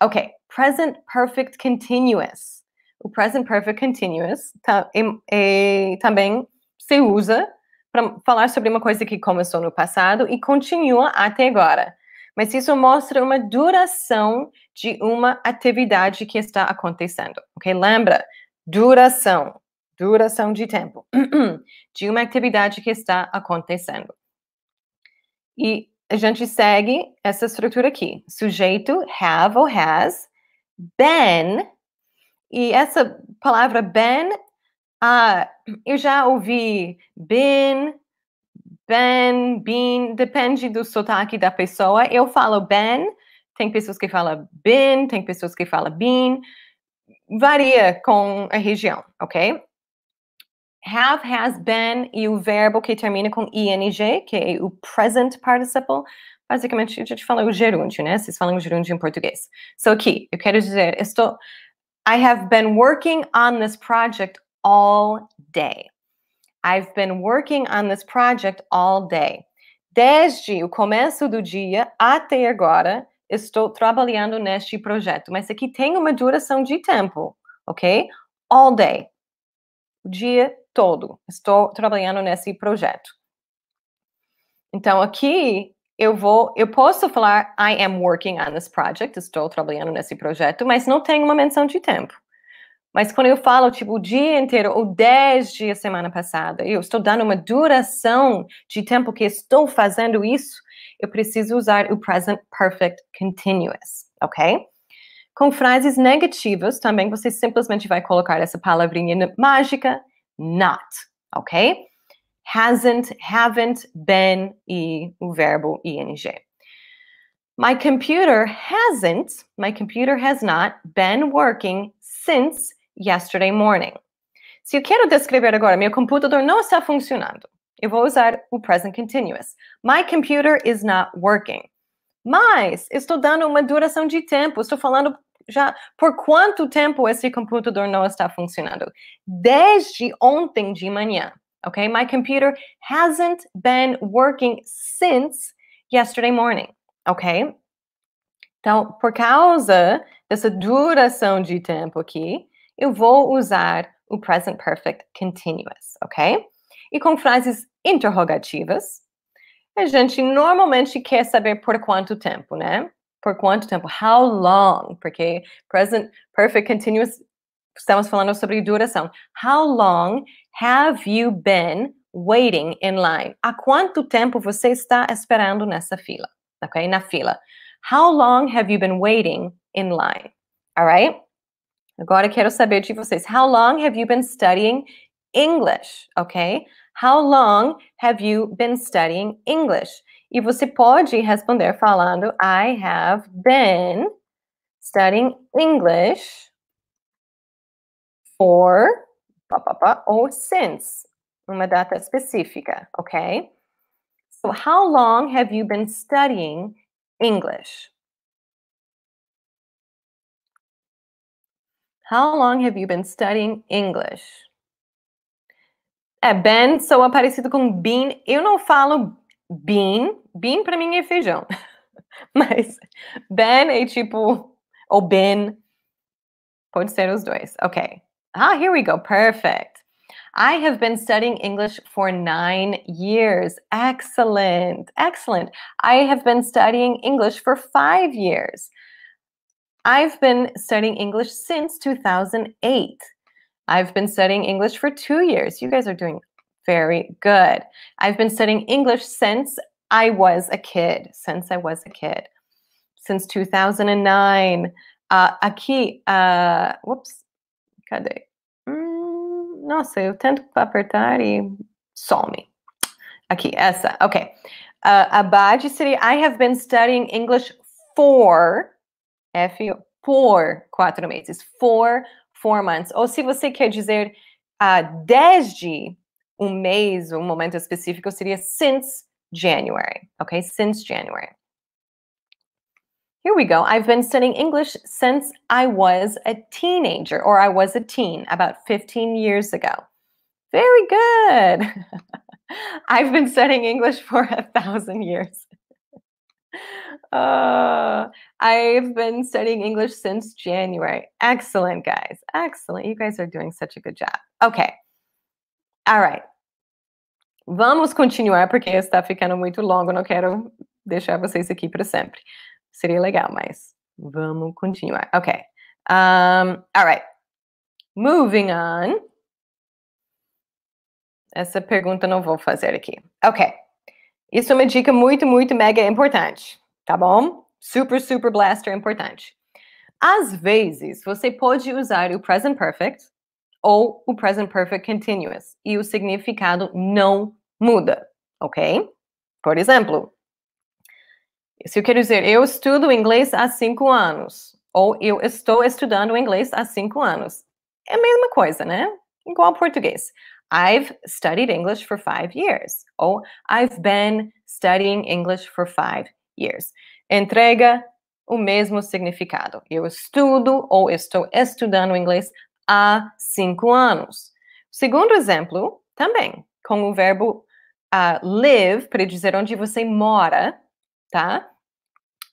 Ok, present perfect continuous. O present perfect continuous tá, e, e, é, também se usa para falar sobre uma coisa que começou no passado e continua até agora. Mas isso mostra uma duração de uma atividade que está acontecendo, ok? Lembra, duração, duração de tempo de uma atividade que está acontecendo. E a gente segue essa estrutura aqui: sujeito, have ou has, been, e essa palavra been, ah, eu já ouvi been, been, been, depende do sotaque da pessoa. Eu falo been, tem pessoas que falam been, tem pessoas que falam been, varia com a região, ok? have, has been e o verbo que termina com ing, que é o present participle, basicamente a gente fala o gerúndio, né? Vocês falam o gerúndio em português. So aqui, eu quero dizer, estou I have been working on this project all day. I've been working on this project all day. Desde o começo do dia até agora, estou trabalhando neste projeto. Mas aqui tem uma duração de tempo, ok? All day o dia todo. Estou trabalhando nesse projeto. Então aqui eu vou, eu posso falar I am working on this project, estou trabalhando nesse projeto, mas não tem uma menção de tempo. Mas quando eu falo, tipo, o dia inteiro ou 10 dias semana passada, eu estou dando uma duração de tempo que estou fazendo isso, eu preciso usar o present perfect continuous, ok? com frases negativas também, você simplesmente vai colocar essa palavrinha mágica, not, ok? Hasn't, haven't, been e o verbo ing. My computer hasn't, my computer has not been working since yesterday morning. Se eu quero descrever agora, meu computador não está funcionando, eu vou usar o present continuous. My computer is not working. Mas estou dando uma duração de tempo, estou falando já por quanto tempo esse computador não está funcionando? Desde ontem de manhã, ok? My computer hasn't been working since yesterday morning, ok? Então, por causa dessa duração de tempo aqui, eu vou usar o present perfect continuous, ok? E com frases interrogativas, a gente normalmente quer saber por quanto tempo, né? Por quanto tempo? How long? Porque present perfect continuous estamos falando sobre duração. How long have you been waiting in line? Há quanto tempo você está esperando nessa fila? Ok? Na fila. How long have you been waiting in line? All right. Agora quero saber de vocês. How long have you been studying English? Ok? How long have you been studying English? E você pode responder falando I have been studying English for ou since uma data específica, ok? So how long have you been studying English? How long have you been studying English? É, been sou parecido com been. Eu não falo bean, bean para mim é feijão. Mas ben é tipo, ou ben, pode ser os dois. Ok. Ah, here we go. Perfect. I have been studying English for nine years. Excellent. Excellent. I have been studying English for five years. I've been studying English since 2008. I've been studying English for two years. You guys are doing very good. I've been studying English since I was a kid, since I was a kid, since 2009. Uh, aqui, uh, whoops, cadê? Hum, mm, nossa, eu tento apertar e some. Aqui, essa, ok. Uh, Abad City, I have been studying English for, F, por quatro meses, for four months. Ou se você quer dizer uh, desde um mês, um momento específico seria since January. Okay, since January. Here we go. I've been studying English since I was a teenager, or I was a teen about 15 years ago. Very good. I've been studying English for a thousand years. uh, I've been studying English since January. Excellent, guys. Excellent. You guys are doing such a good job. Okay. All right. Vamos continuar, porque está ficando muito longo, não quero deixar vocês aqui para sempre. Seria legal, mas vamos continuar. Ok. Um, all right. Moving on. Essa pergunta não vou fazer aqui. Ok. Isso é uma dica muito, muito mega importante, tá bom? Super, super blaster importante. Às vezes, você pode usar o present perfect ou o present perfect continuous e o significado não muda, ok? Por exemplo, se eu quero dizer eu estudo inglês há cinco anos ou eu estou estudando inglês há cinco anos, é a mesma coisa, né? Igual ao português. I've studied English for five years. Ou I've been studying English for five years. Entrega o mesmo significado. Eu estudo ou estou estudando inglês há cinco anos. Segundo exemplo, também, com o verbo uh, live, para dizer onde você mora, tá?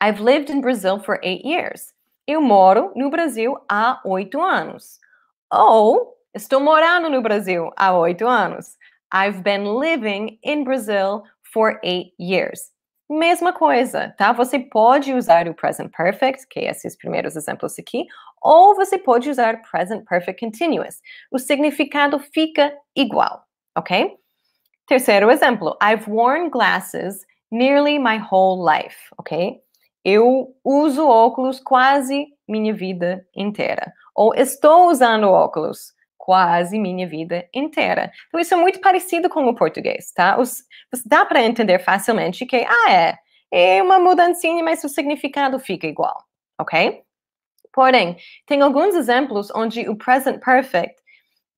I've lived in Brazil for eight years. Eu moro no Brasil há oito anos. Ou, estou morando no Brasil há oito anos. I've been living in Brazil for eight years. Mesma coisa, tá? Você pode usar o present perfect, que é esses primeiros exemplos aqui, ou você pode usar present perfect continuous. O significado fica igual, ok? Terceiro exemplo, I've worn glasses nearly my whole life, ok? Eu uso óculos quase minha vida inteira. Ou estou usando óculos quase minha vida inteira. Então, isso é muito parecido com o português, tá? Os, dá para entender facilmente que, ah, é, é uma mudancinha, mas o significado fica igual, ok? Porém, tem alguns exemplos onde o present perfect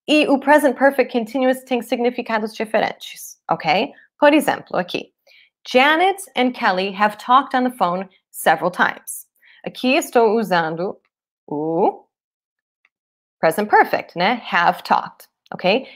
e o present perfect continuous têm significados diferentes, ok? Por exemplo, aqui. Janet and Kelly have talked on the phone several times. Aqui estou usando o present perfect, né? Have talked, ok?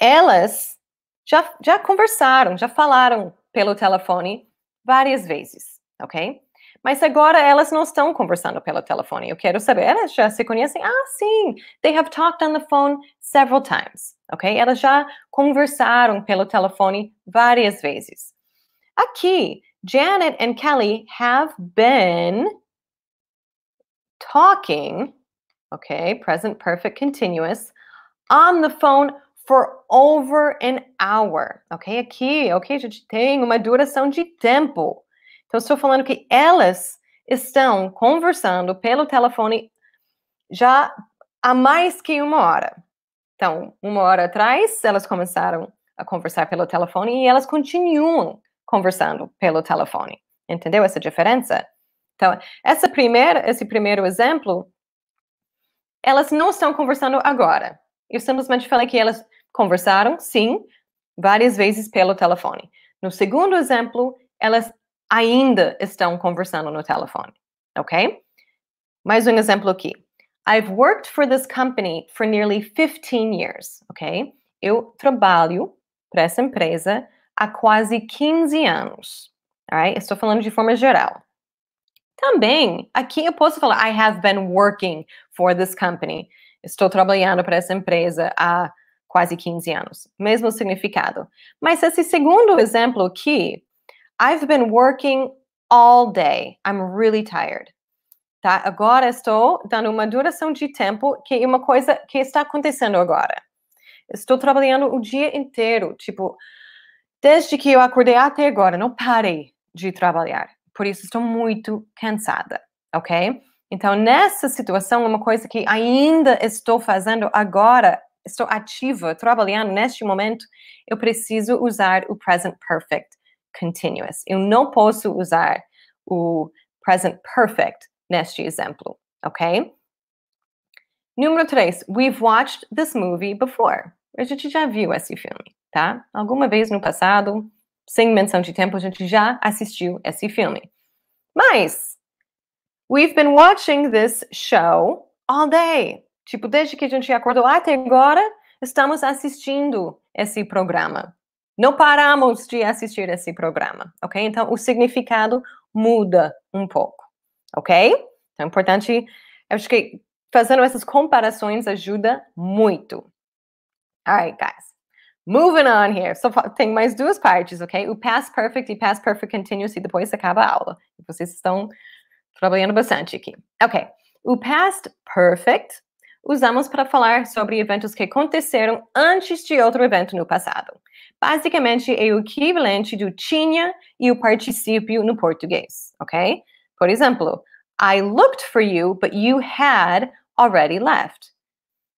Elas já, já conversaram, já falaram pelo telefone várias vezes, ok? Mas agora elas não estão conversando pelo telefone. Eu quero saber, elas já se conhecem? Ah, sim. They have talked on the phone several times. Ok? Elas já conversaram pelo telefone várias vezes. Aqui, Janet and Kelly have been talking, ok? present perfect continuous, on the phone for over an hour, ok? Aqui, ok, a gente tem uma duração de tempo. Então, estou falando que elas estão conversando pelo telefone já há mais que uma hora. Então, uma hora atrás, elas começaram a conversar pelo telefone e elas continuam conversando pelo telefone. Entendeu essa diferença? Então, essa primeira, esse primeiro exemplo, elas não estão conversando agora. Eu simplesmente falei que elas conversaram, sim, várias vezes pelo telefone. No segundo exemplo, elas ainda estão conversando no telefone, ok? Mais um exemplo aqui. I've worked for this company for nearly 15 years, ok? Eu trabalho para essa empresa há quase 15 anos, alright? Estou falando de forma geral. Também, aqui eu posso falar I have been working for this company. Estou trabalhando para essa empresa há quase 15 anos. Mesmo significado. Mas esse segundo exemplo aqui, I've been working all day. I'm really tired. Tá? Agora estou dando uma duração de tempo que é uma coisa que está acontecendo agora. Estou trabalhando o dia inteiro, tipo, desde que eu acordei até agora, não parei de trabalhar. Por isso estou muito cansada, ok? Então, nessa situação, uma coisa que ainda estou fazendo agora, estou ativa, trabalhando neste momento, eu preciso usar o present perfect continuous. Eu não posso usar o present perfect neste exemplo, ok? Número 3. We've watched this movie before. A gente já viu esse filme, tá? Alguma vez no passado, sem menção de tempo, a gente já assistiu esse filme. Mas, we've been watching this show all day. Tipo, desde que a gente acordou até agora, estamos assistindo esse programa. Não paramos de assistir esse programa, ok? Então, o significado muda um pouco, ok? Então, é importante, acho que fazendo essas comparações ajuda muito. Alright, guys. Moving on here. So, tem mais duas partes, ok? O past perfect e past perfect continuous e depois acaba a aula. Vocês estão trabalhando bastante aqui. Ok. O past perfect usamos para falar sobre eventos que aconteceram antes de outro evento no passado. Basicamente, é o equivalente do tinha e o particípio no português, ok? Por exemplo, I looked for you, but you had already left.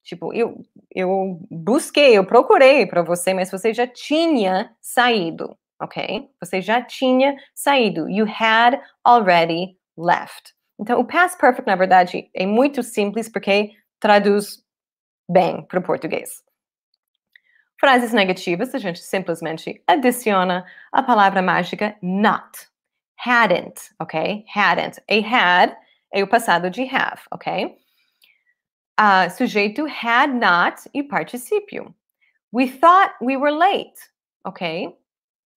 Tipo, eu, eu busquei, eu procurei para você, mas você já tinha saído, ok? Você já tinha saído. You had already left. Então, o past perfect, na verdade, é muito simples porque traduz bem para o português. Frases negativas, a gente simplesmente adiciona a palavra mágica not, hadn't, ok? Hadn't. A had é o passado de have, ok? Uh, sujeito had not e particípio. We thought we were late, ok?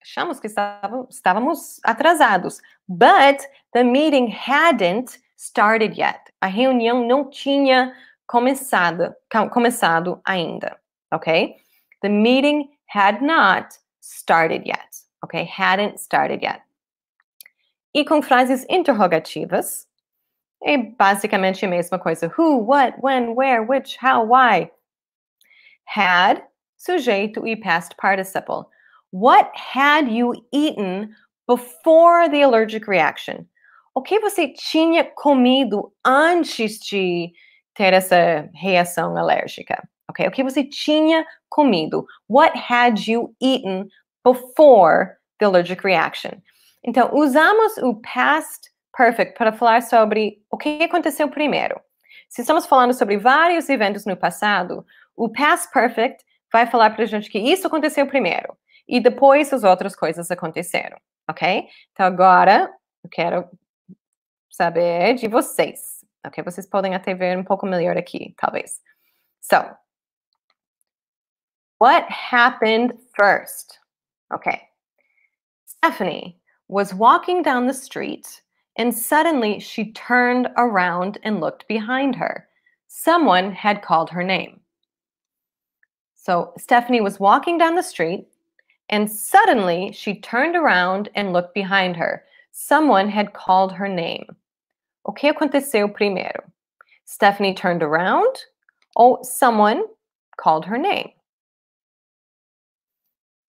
Achamos que estávamos atrasados. But the meeting hadn't started yet. A reunião não tinha começada, começado ainda, ok? The meeting had not started yet, ok? Hadn't started yet. E com frases interrogativas, é basicamente a mesma coisa. Who, what, when, where, which, how, why. Had, sujeito e past participle. What had you eaten before the allergic reaction? O que você tinha comido antes de ter essa reação alérgica. Ok? O que você tinha comido? What had you eaten before the allergic reaction? Então, usamos o past perfect para falar sobre o que aconteceu primeiro. Se estamos falando sobre vários eventos no passado, o past perfect vai falar para a gente que isso aconteceu primeiro e depois as outras coisas aconteceram, ok? Então agora eu quero saber de vocês. Ok? Vocês podem até ver um pouco melhor aqui, talvez. So, what happened first? Okay. Stephanie was walking down the street and suddenly she turned around and looked behind her. Someone had called her name. So Stephanie was walking down the street and suddenly she turned around and looked behind her. Someone had called her name. O que aconteceu primeiro? Stephanie turned around ou oh, someone called her name?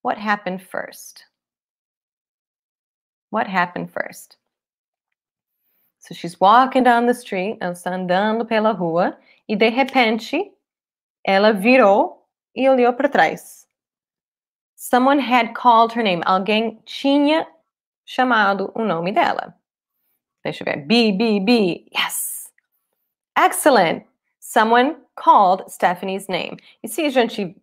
What happened first? What happened first? So she's walking down the street, ela está andando pela rua e de repente ela virou e olhou para trás. Someone had called her name. Alguém tinha chamado o nome dela. Deixa eu ver. B, B, B. Yes. Excellent. Someone called Stephanie's name. E se a gente.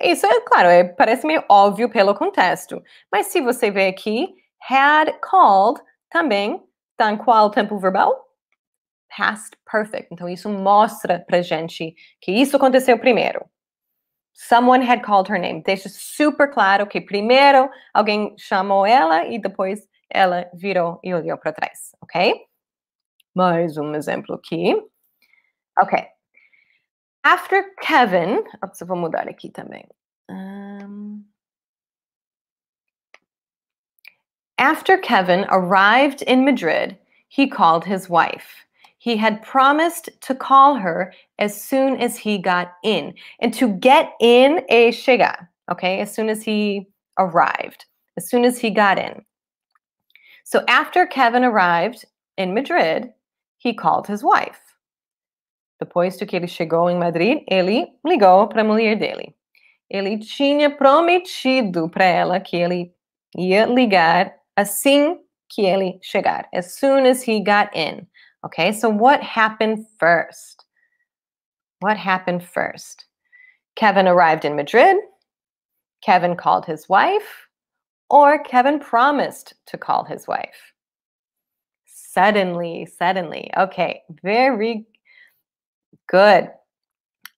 Isso é claro, é, parece meio óbvio pelo contexto. Mas se você vê aqui, had called também está em qual tempo verbal? Past perfect. Então isso mostra pra gente que isso aconteceu primeiro. Someone had called her name. Deixa super claro que primeiro alguém chamou ela e depois ela virou e olhou para trás, ok? Mais um exemplo aqui. Ok. After Kevin. Ops, eu vou mudar aqui também. Um, after Kevin arrived in Madrid, he called his wife. He had promised to call her as soon as he got in. And to get in a shiga, okay, as soon as he arrived, as soon as he got in. So after Kevin arrived in Madrid, he called his wife. Depois que ele chegou em Madrid, ele ligou para a mulher dele. Ele tinha prometido para ela que ele ia ligar assim que ele chegar. As soon as he got in. Okay, so what happened first? What happened first? Kevin arrived in Madrid. Kevin called his wife or Kevin promised to call his wife. Suddenly, suddenly. Okay, very good.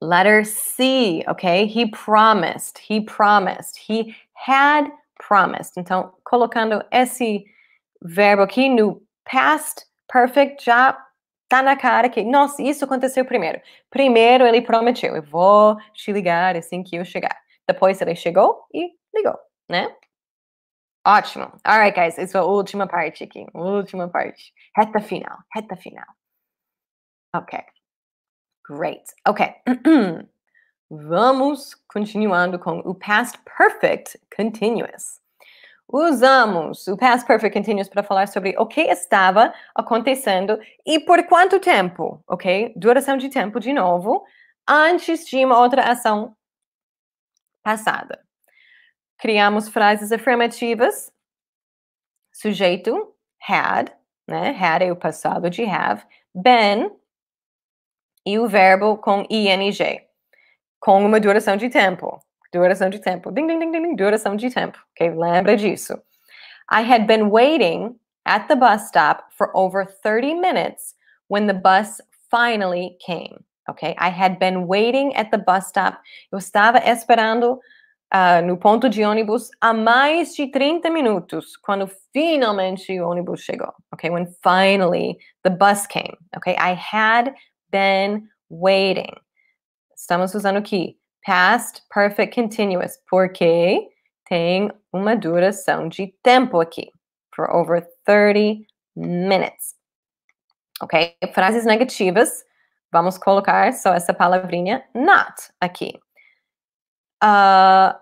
Letter C, okay? He promised, he promised, he had promised. Então, colocando esse verbo aqui no past perfect já tá na cara que, nossa, isso aconteceu primeiro. Primeiro ele prometeu, eu vou te ligar assim que eu chegar. Depois ele chegou e ligou, né? Ótimo. Alright, guys. Essa é a última parte aqui. Última parte. Reta final. Reta final. Ok. Great. Ok. Vamos continuando com o past perfect continuous. Usamos o past perfect continuous para falar sobre o que estava acontecendo e por quanto tempo, ok? Duração de tempo de novo, antes de uma outra ação passada criamos frases afirmativas. Sujeito, had, né? Had é o passado de have. Been, e o verbo com ing, com uma duração de tempo. Duração de tempo. Ding, ding, ding, ding, duração de tempo. Ok? Lembra disso. I had been waiting at the bus stop for over 30 minutes when the bus finally came. Ok? I had been waiting at the bus stop. Eu estava esperando uh, no ponto de ônibus há mais de 30 minutos, quando finalmente o ônibus chegou. Okay, when finally the bus came. Okay, I had been waiting. Estamos usando aqui past perfect continuous, porque tem uma duração de tempo aqui, for over 30 minutes. Ok? Frases negativas, vamos colocar só essa palavrinha not aqui. Uh,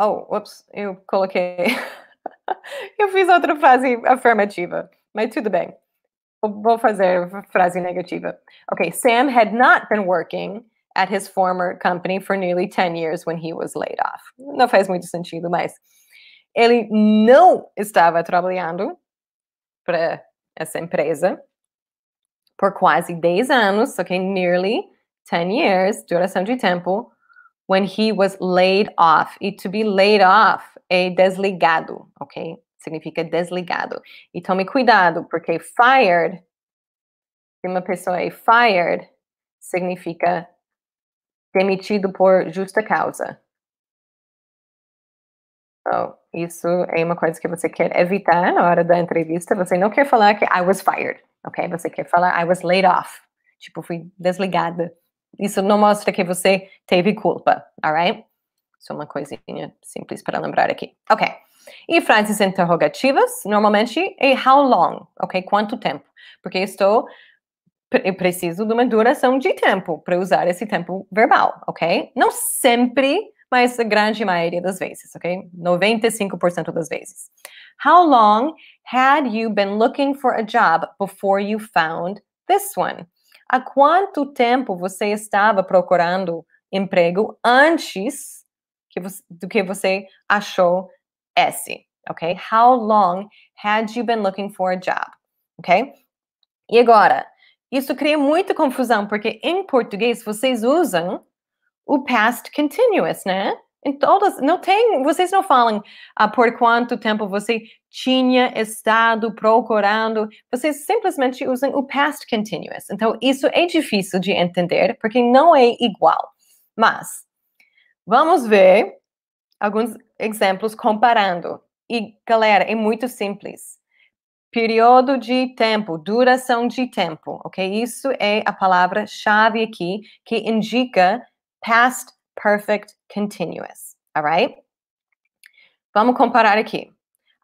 oh, ups, eu coloquei. eu fiz outra frase afirmativa, mas tudo bem. Vou fazer frase negativa. Ok, Sam had not been working at his former company for nearly 10 years when he was laid off. Não faz muito sentido, mas ele não estava trabalhando para essa empresa por quase 10 anos, ok? Nearly 10 years, duração de tempo, when he was laid off. E to be laid off é desligado, ok? Significa desligado. E então, tome cuidado, porque fired, se uma pessoa é fired, significa demitido por justa causa. Então, isso é uma coisa que você quer evitar na hora da entrevista. Você não quer falar que I was fired, ok? Você quer falar I was laid off. Tipo, fui desligada isso não mostra que você teve culpa, alright? Só uma coisinha simples para lembrar aqui. Ok. E frases interrogativas, normalmente, é how long, ok? Quanto tempo? Porque estou eu preciso de uma duração de tempo para usar esse tempo verbal, ok? Não sempre, mas a grande maioria das vezes, ok? 95% das vezes. How long had you been looking for a job before you found this one? há quanto tempo você estava procurando emprego antes que você, do que você achou esse, ok? How long had you been looking for a job, ok? E agora, isso cria muita confusão, porque em português vocês usam o past continuous, né? Em todas, não tem, vocês não falam ah, por quanto tempo você tinha estado procurando, vocês simplesmente usam o past continuous. Então, isso é difícil de entender, porque não é igual. Mas, vamos ver alguns exemplos comparando. E, galera, é muito simples. Período de tempo, duração de tempo, ok? Isso é a palavra-chave aqui, que indica past perfect continuous. All right? Vamos comparar aqui.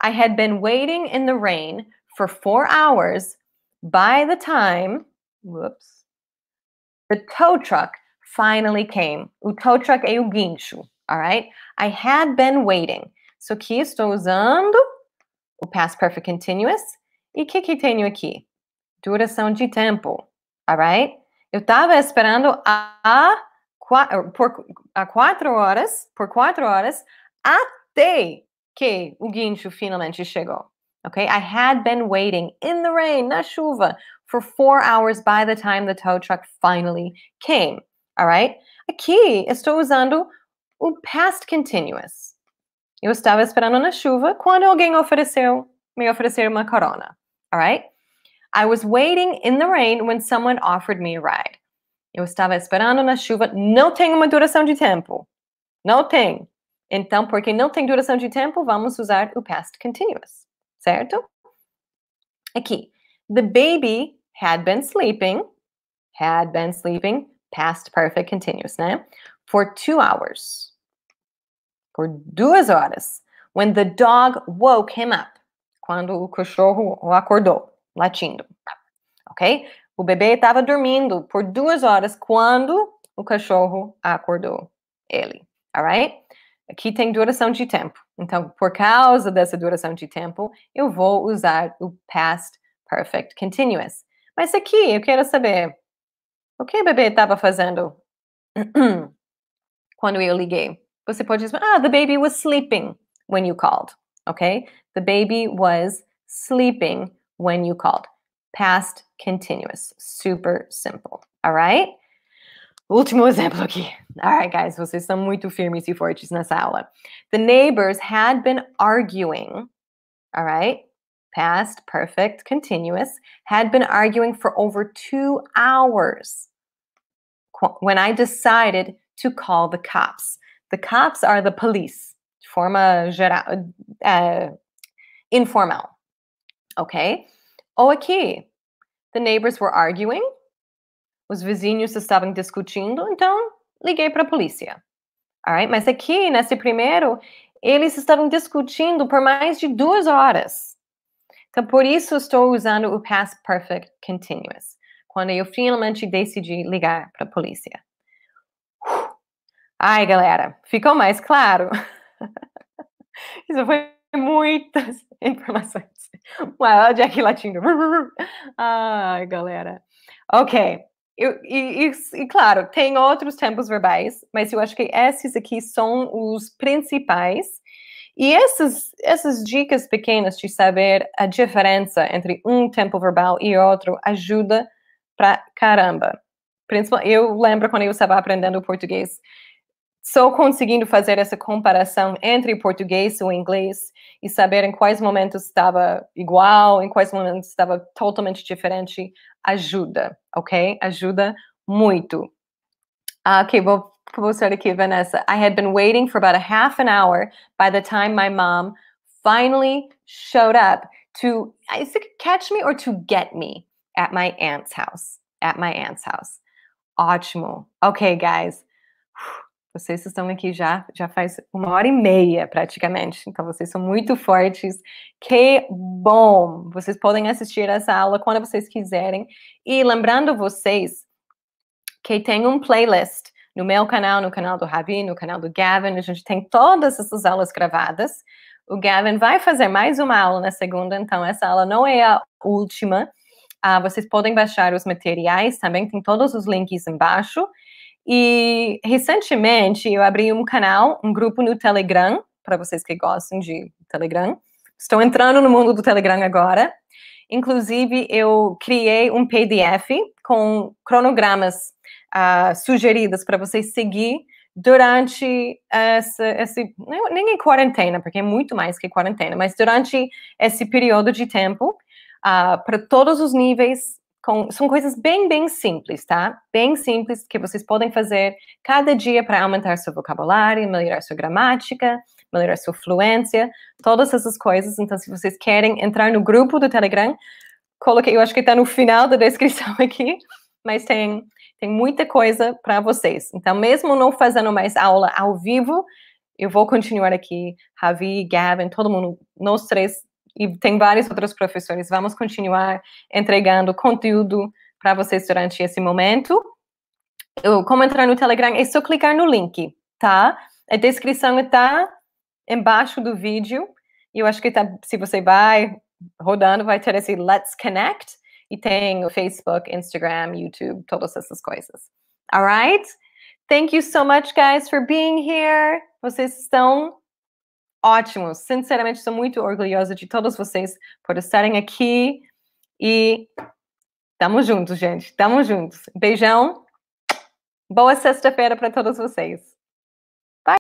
I had been waiting in the rain for four hours by the time, whoops, the tow truck finally came. O tow truck é o guincho, all right? I had been waiting. So aqui estou usando o past perfect continuous. E o que, que tenho aqui? Duração de tempo, all right? Eu estava esperando a eh, por, a quatro horas, por quatro horas, até que o guincho finalmente chegou. Okay, I had been waiting in the rain, na chuva, for four hours by the time the tow truck finally came. All right? Aqui estou usando o past continuous. Eu estava esperando na chuva quando alguém ofereceu me oferecer uma corona. All right? I was waiting in the rain when someone offered me a ride. Eu estava esperando na chuva. Não tem uma duração de tempo. Não tem. Então, porque não tem duração de tempo, vamos usar o past continuous, certo? Aqui. The baby had been sleeping. Had been sleeping. Past perfect continuous, né? For two hours. Por duas horas. When the dog woke him up. Quando o cachorro o acordou, latindo. Ok? O bebê estava dormindo por duas horas quando o cachorro acordou ele, alright? Aqui tem duração de tempo. Então, por causa dessa duração de tempo, eu vou usar o past perfect continuous. Mas aqui eu quero saber o que o bebê estava fazendo quando eu liguei. Você pode dizer, ah, the baby was sleeping when you called, ok? The baby was sleeping when you called. Past continuous. Super simple. All right? Último exemplo aqui. All right, guys, vocês são muito firmes e fortes nessa aula. The neighbors had been arguing. All right? Past, perfect, continuous. Had been arguing for over two hours when I decided to call the cops. The cops are the police, forma geral, uh, informal. Okay? Ou oh, aqui, The neighbors were arguing. Os vizinhos estavam discutindo, então liguei para a polícia. Mas aqui, nesse primeiro, eles estavam discutindo por mais de duas horas. Então, por isso estou usando o past perfect continuous, quando eu finalmente decidi ligar para a polícia. Ai, galera, ficou mais claro? isso foi muitas informações. maior Jack latindo. Ai, galera. Ok. e, e, e, claro, tem outros tempos verbais, mas eu acho que esses aqui são os principais. E essas, essas dicas pequenas de saber a diferença entre um tempo verbal e outro ajuda pra caramba. Eu lembro quando eu estava aprendendo português, só conseguindo fazer essa comparação entre português e o inglês e saber em quais momentos estava igual, em quais momentos estava totalmente diferente, ajuda, ok? Ajuda muito. Uh, ok, vou, vou aqui, Vanessa. I had been waiting for about a half an hour by the time my mom finally showed up to catch me or to get me at my aunt's house. At my aunt's house. Ótimo. Ok, guys. Vocês estão aqui já, já faz uma hora e meia praticamente, então vocês são muito fortes. Que bom! Vocês podem assistir essa aula quando vocês quiserem. E lembrando vocês que tem um playlist no meu canal, no canal do Ravi, no canal do Gavin, a gente tem todas essas aulas gravadas. O Gavin vai fazer mais uma aula na segunda, então essa aula não é a última. Ah, vocês podem baixar os materiais também, tem todos os links embaixo. E recentemente eu abri um canal, um grupo no Telegram, para vocês que gostam de Telegram. Estou entrando no mundo do Telegram agora. Inclusive, eu criei um PDF com cronogramas uh, ah, sugeridos para vocês seguir durante essa, esse, nem em quarentena, porque é muito mais que quarentena, mas durante esse período de tempo, uh, ah, para todos os níveis com, são coisas bem, bem simples, tá? Bem simples que vocês podem fazer cada dia para aumentar seu vocabulário, melhorar sua gramática, melhorar sua fluência, todas essas coisas. Então, se vocês querem entrar no grupo do Telegram, coloquei, eu acho que está no final da descrição aqui, mas tem, tem muita coisa para vocês. Então, mesmo não fazendo mais aula ao vivo, eu vou continuar aqui, Ravi, Gavin, todo mundo, nós três e tem vários outros professores. Vamos continuar entregando conteúdo para vocês durante esse momento. Eu, como entrar no Telegram, é só clicar no link, tá? A descrição está embaixo do vídeo. E eu acho que tá, se você vai rodando, vai ter esse Let's Connect. E tem o Facebook, Instagram, YouTube, todas essas coisas. Alright? Thank you so much, guys, for being here. Vocês estão ótimos. Sinceramente, estou muito orgulhosa de todos vocês por estarem aqui. E tamo juntos, gente. Tamo juntos. Beijão. Boa sexta-feira para todos vocês.